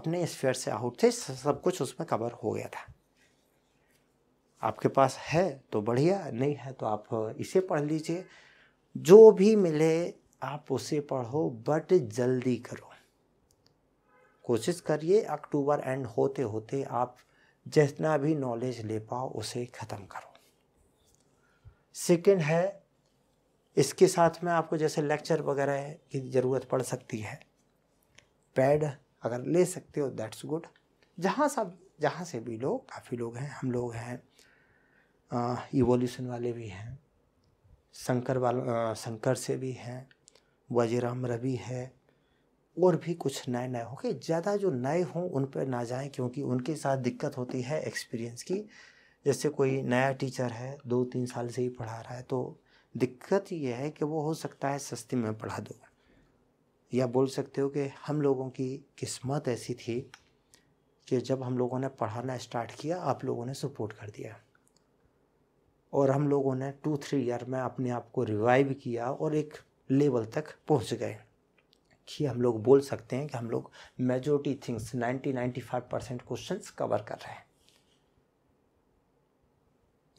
अपने स्फेयर से आउट थे सब कुछ उसमें कवर हो गया था आपके पास है तो बढ़िया नहीं है तो आप इसे पढ़ लीजिए जो भी मिले आप उसे पढ़ो बट जल्दी करो कोशिश करिए अक्टूबर एंड होते होते आप जितना भी नॉलेज ले पाओ उसे ख़त्म करो सेकेंड है इसके साथ में आपको जैसे लेक्चर वगैरह की ज़रूरत पड़ सकती है पैड अगर ले सकते हो दैट्स गुड जहाँ सब जहाँ से भी लोग काफ़ी लोग हैं हम लोग हैं इवोल्यूशन वाले भी हैं शंकर वाल शंकर से भी हैं वजीराम रवि है और भी कुछ नए नए होंगे ज़्यादा जो नए हों उन पर ना जाएं क्योंकि उनके साथ दिक्कत होती है एक्सपीरियंस की जैसे कोई नया टीचर है दो तीन साल से ही पढ़ा रहा है तो दिक्कत ये है कि वो हो सकता है सस्ती में पढ़ा दो या बोल सकते हो कि हम लोगों की किस्मत ऐसी थी कि जब हम लोगों ने पढ़ाना स्टार्ट किया आप लोगों ने सपोर्ट कर दिया और हम लोगों ने टू थ्री ईयर में अपने आप को रिवाइव किया और एक लेवल तक पहुंच गए कि हम लोग बोल सकते हैं कि हम लोग majority things ninety five percent question cover कर रहे हैं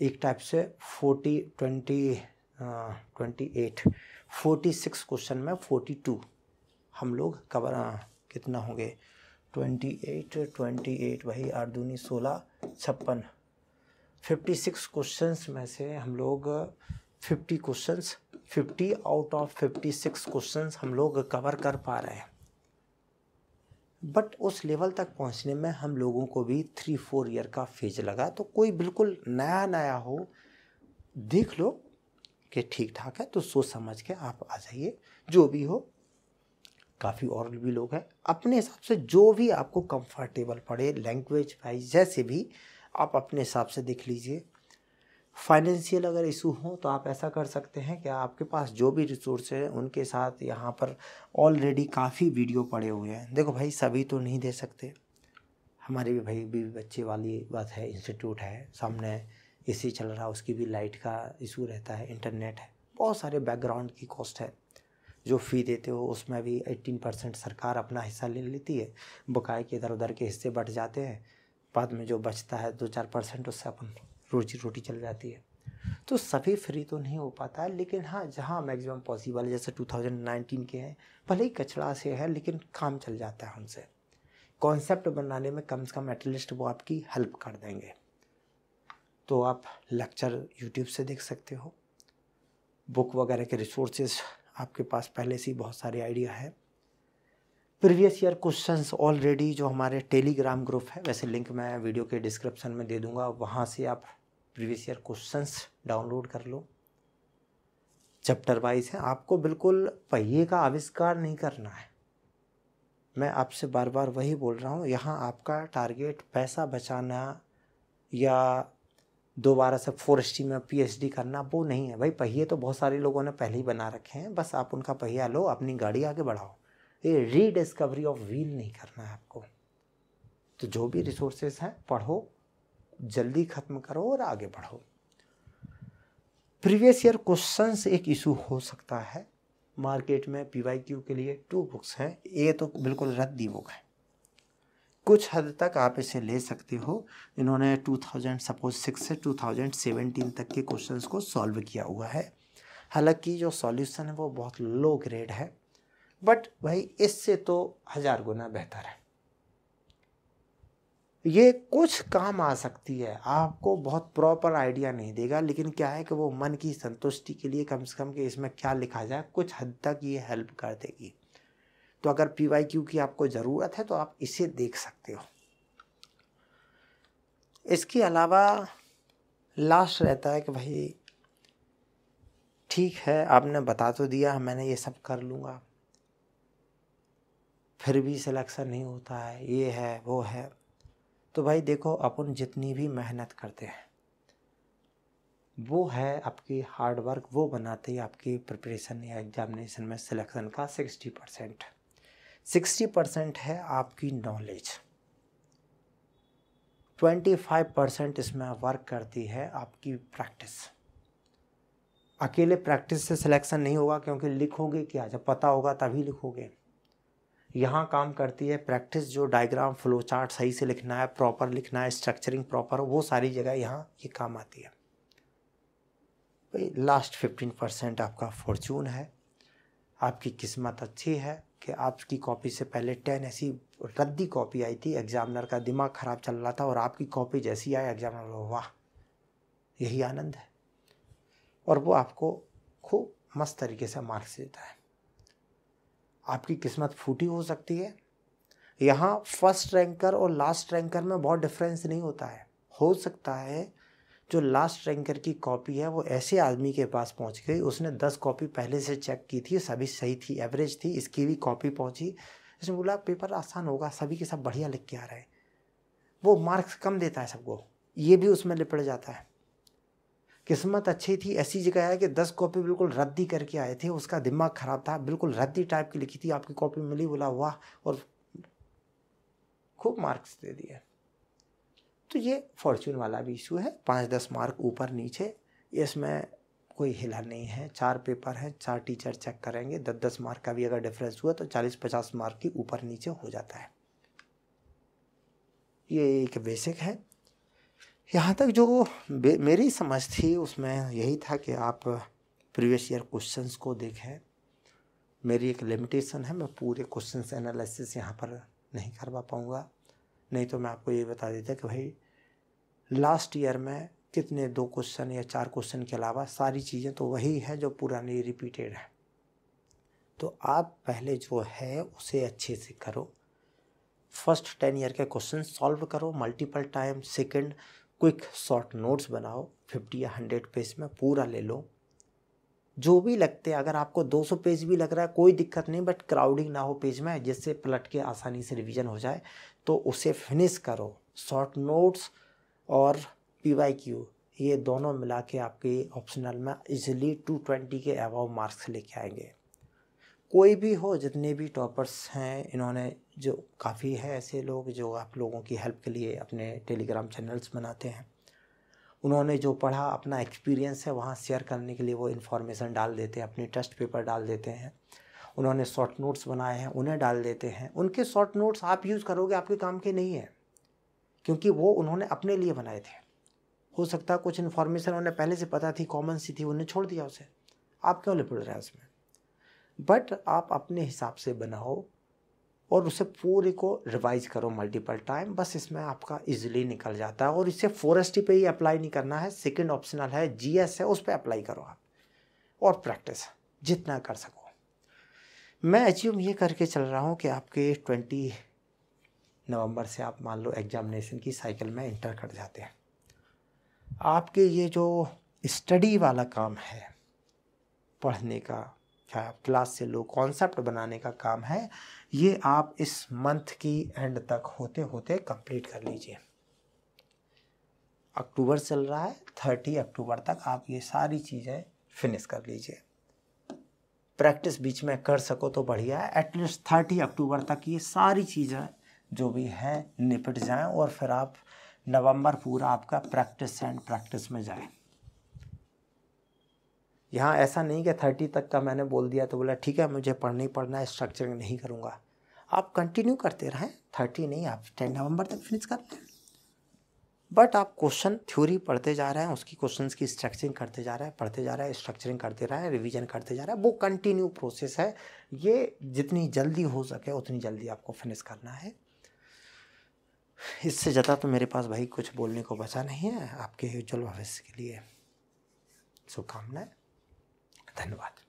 एक टाइप से forty twenty twenty eight forty six question में फोर्टी टू हम लोग कवर कितना होंगे ट्वेंटी एट ट्वेंटी एट वही आठ दूनी सोलह छप्पन फिफ्टी सिक्स क्वेश्चन में से हम लोग fifty question fifty out of fifty six question हम लोग कवर कर पा रहे हैं बट उस लेवल तक पहुंचने में हम लोगों को भी थ्री फोर ईयर का फेज लगा तो कोई बिल्कुल नया नया हो देख लो कि ठीक ठाक है तो सोच समझ के आप आ जाइए जो भी हो काफ़ी और भी लोग हैं अपने हिसाब से जो भी आपको कंफर्टेबल पड़े लैंग्वेज वाइज जैसे भी आप अपने हिसाब से देख लीजिए फाइनेंशियल अगर इशू हो तो आप ऐसा कर सकते हैं कि आपके पास जो भी रिसोर्स है उनके साथ यहाँ पर ऑलरेडी काफ़ी वीडियो पड़े हुए हैं देखो भाई सभी तो नहीं दे सकते हमारे भी भाई भी बच्चे वाली बात है इंस्टीट्यूट है सामने ए सी चल रहा है उसकी भी लाइट का इशू रहता है इंटरनेट है बहुत सारे बैकग्राउंड की कॉस्ट है जो फ़ी देते हो उसमें भी एट्टीन परसेंट सरकार अपना हिस्सा ले लेती है बकाए के इधर उधर के हिस्से बढ़ जाते हैं बाद में जो बचता है दो चार परसेंट उससे अपन रोजी रोटी चल जाती है तो सभी फ्री तो नहीं हो पाता है लेकिन हाँ जहाँ मैक्सिमम पॉसिबल है जैसे 2019 के हैं भले ही कचरा से है लेकिन काम चल जाता है उनसे कॉन्सेप्ट बनाने में कम से कम एटलीस्ट वो आपकी हेल्प कर देंगे तो आप लेक्चर यूट्यूब से देख सकते हो बुक वगैरह के रिसोर्सेज आपके पास पहले से ही बहुत सारे आइडिया है प्रीवियस ईयर क्वेश्चंस ऑलरेडी जो हमारे टेलीग्राम ग्रुप है वैसे लिंक मैं वीडियो के डिस्क्रिप्शन में दे दूंगा वहाँ से आप प्रीवियस ईयर क्वेश्चंस डाउनलोड कर लो चैप्टर वाइज है आपको बिल्कुल पहिए का आविष्कार नहीं करना है मैं आपसे बार बार वही बोल रहा हूँ यहाँ आपका टारगेट पैसा बचाना या दोबारा से फॉरेस्ट्री में पीएचडी करना वो नहीं है भाई पहिए तो बहुत सारे लोगों ने पहले ही बना रखे हैं बस आप उनका पहिया लो अपनी गाड़ी आगे बढ़ाओ ये रीडिस्कवरी ऑफ व्हील नहीं करना है आपको तो जो भी रिसोर्सेज हैं पढ़ो जल्दी ख़त्म करो और आगे बढ़ो प्रीवियस ईयर क्वेश्चंस एक इशू हो सकता है मार्केट में पी के लिए टू बुक्स हैं ये तो बिल्कुल रद्दी बुक है कुछ हद तक आप इसे ले सकते हो इन्होंने 2000 सपोज सिक्स से 2017 तक के क्वेश्चंस को सॉल्व किया हुआ है हालांकि जो सॉल्यूशन है वो बहुत लो ग्रेड है बट भाई इससे तो हज़ार गुना बेहतर है ये कुछ काम आ सकती है आपको बहुत प्रॉपर आइडिया नहीं देगा लेकिन क्या है कि वो मन की संतुष्टि के लिए कम से कम कि इसमें क्या लिखा जाए कुछ हद तक ये हेल्प कर देगी तो अगर पी वाई क्यू की आपको ज़रूरत है तो आप इसे देख सकते हो इसके अलावा लास्ट रहता है कि भाई ठीक है आपने बता तो दिया मैंने ये सब कर लूँगा फिर भी सिलेक्शन नहीं होता है ये है वो है तो भाई देखो अपन जितनी भी मेहनत करते हैं वो है आपकी हार्ड वर्क वो बनाते हैं आपकी प्रिपरेशन या एग्जामिनेशन में सिलेक्शन का सिक्सटी परसेंट सिक्सटी परसेंट है आपकी नॉलेज ट्वेंटी फाइव परसेंट इसमें वर्क करती है आपकी प्रैक्टिस अकेले प्रैक्टिस से सिलेक्शन नहीं होगा क्योंकि लिखोगे क्या जब पता होगा तभी लिखोगे यहाँ काम करती है प्रैक्टिस जो डायग्राम फ्लो चार्ट सही से लिखना है प्रॉपर लिखना है स्ट्रक्चरिंग प्रॉपर वो सारी जगह यहाँ ये काम आती है भाई लास्ट फिफ्टीन परसेंट आपका फॉर्चून है आपकी किस्मत अच्छी है कि आपकी कॉपी से पहले टेन ऐसी रद्दी कॉपी आई थी एग्ज़ामिनर का दिमाग ख़राब चल रहा था और आपकी कॉपी जैसी आई एग्ज़ामिनर वाह यही आनंद है और वो आपको खूब मस्त तरीके से मार्क्स देता है आपकी किस्मत फूटी हो सकती है यहाँ फर्स्ट रैंकर और लास्ट रैंकर में बहुत डिफरेंस नहीं होता है हो सकता है जो लास्ट रैंकर की कॉपी है वो ऐसे आदमी के पास पहुंच गई उसने दस कॉपी पहले से चेक की थी सभी सही थी एवरेज थी इसकी भी कॉपी पहुंची इसने बोला पेपर आसान होगा सभी के सब बढ़िया लिख के आ रहे हैं वो मार्क्स कम देता है सबको ये भी उसमें लिपट जाता है किस्मत अच्छी थी ऐसी जगह है कि दस कॉपी बिल्कुल रद्दी करके आए थे उसका दिमाग ख़राब था बिल्कुल रद्दी टाइप की लिखी थी आपकी कॉपी मिली बोला वाह और खूब मार्क्स दे दिए तो ये फॉर्चून वाला भी इशू है पाँच दस मार्क ऊपर नीचे इसमें कोई हिला नहीं है चार पेपर हैं चार टीचर चेक करेंगे दस दस मार्क का भी अगर डिफरेंस हुआ तो चालीस पचास मार्क की ऊपर नीचे हो जाता है ये एक बेसिक है यहाँ तक जो मेरी समझ थी उसमें यही था कि आप प्रीवियस ईयर क्वेश्चंस को देखें मेरी एक लिमिटेशन है मैं पूरे क्वेश्चंस एनालिसिस यहाँ पर नहीं करवा पाऊँगा नहीं तो मैं आपको ये बता देता कि भाई लास्ट ईयर में कितने दो क्वेश्चन या चार क्वेश्चन के अलावा सारी चीज़ें तो वही है जो पुरानी रिपीटेड है तो आप पहले जो है उसे अच्छे से करो फर्स्ट टेन ईयर के क्वेश्चन सॉल्व करो multiple time second quick short notes बनाओ फिफ्टी या हंड्रेड पेज में पूरा ले लो जो भी लगते हैं अगर आपको 200 पेज भी लग रहा है कोई दिक्कत नहीं बट क्राउडिंग ना हो पेज में जिससे पलट के आसानी से रिवीजन हो जाए तो उसे फिनिश करो शॉर्ट नोट्स और पी वाई क्यू ये दोनों मिला के आपके ऑप्शनल में टू 220 के अबाव मार्क्स लेके आएंगे कोई भी हो जितने भी टॉपर्स हैं इन्होंने जो काफ़ी है ऐसे लोग जो आप लोगों की हेल्प के लिए अपने टेलीग्राम चैनल्स बनाते हैं उन्होंने जो पढ़ा अपना एक्सपीरियंस है वहाँ शेयर करने के लिए वो इन्फॉर्मेशन डाल देते हैं अपने टेस्ट पेपर डाल देते हैं उन्होंने शॉर्ट नोट्स बनाए हैं उन्हें डाल देते हैं उनके शॉर्ट नोट्स आप यूज़ करोगे आपके काम के नहीं हैं क्योंकि वो उन्होंने अपने लिए बनाए थे हो सकता कुछ इन्फॉर्मेशन उन्हें पहले से पता थी कॉमन सी थी उन्हें छोड़ दिया उसे आप क्यों लिपट रहे हैं उसमें बट आप अपने हिसाब से बनाओ और उसे पूरे को रिवाइज करो मल्टीपल टाइम बस इसमें आपका इजीली निकल जाता है और इसे फॉरेस्टी पे ही अप्लाई नहीं करना है सेकंड ऑप्शनल है जीएस है उस पर अप्लाई करो आप और प्रैक्टिस जितना कर सको मैं अचीव ये करके चल रहा हूँ कि आपके ट्वेंटी नवंबर से आप मान लो एग्जामिनेशन की साइकिल में इंटर कर जाते हैं आपके ये जो स्टडी वाला काम है पढ़ने का क्लास से लो कॉन्सेप्ट बनाने का काम है ये आप इस मंथ की एंड तक होते होते कंप्लीट कर लीजिए अक्टूबर चल रहा है थर्टी अक्टूबर तक आप ये सारी चीज़ें फिनिश कर लीजिए प्रैक्टिस बीच में कर सको तो बढ़िया है एटलीस्ट थर्टी अक्टूबर तक ये सारी चीज़ें जो भी हैं निपट जाएं और फिर आप नवंबर पूरा आपका प्रैक्टिस एंड प्रैक्टिस में जाएं यहाँ ऐसा नहीं कि थर्टी तक का मैंने बोल दिया तो बोला ठीक है मुझे पढ़ना ही पढ़ना है स्ट्रक्चरिंग नहीं करूँगा आप कंटिन्यू करते रहें थर्टी नहीं आप टेन नवंबर तक फिनिश कर लें बट आप क्वेश्चन थ्योरी पढ़ते जा रहे हैं उसकी क्वेश्चंस की स्ट्रक्चरिंग करते जा रहे हैं पढ़ते जा रहे हैं स्ट्रक्चरिंग करते रहे हैं रिविजन करते जा रहे हैं वो कंटिन्यू प्रोसेस है ये जितनी जल्दी हो सके उतनी जल्दी आपको फिनिश करना है इससे ज़्यादा तो मेरे पास भाई कुछ बोलने को बचा नहीं है आपके उज्जवल भविष्य के लिए शुभकामनाएं धन्यवाद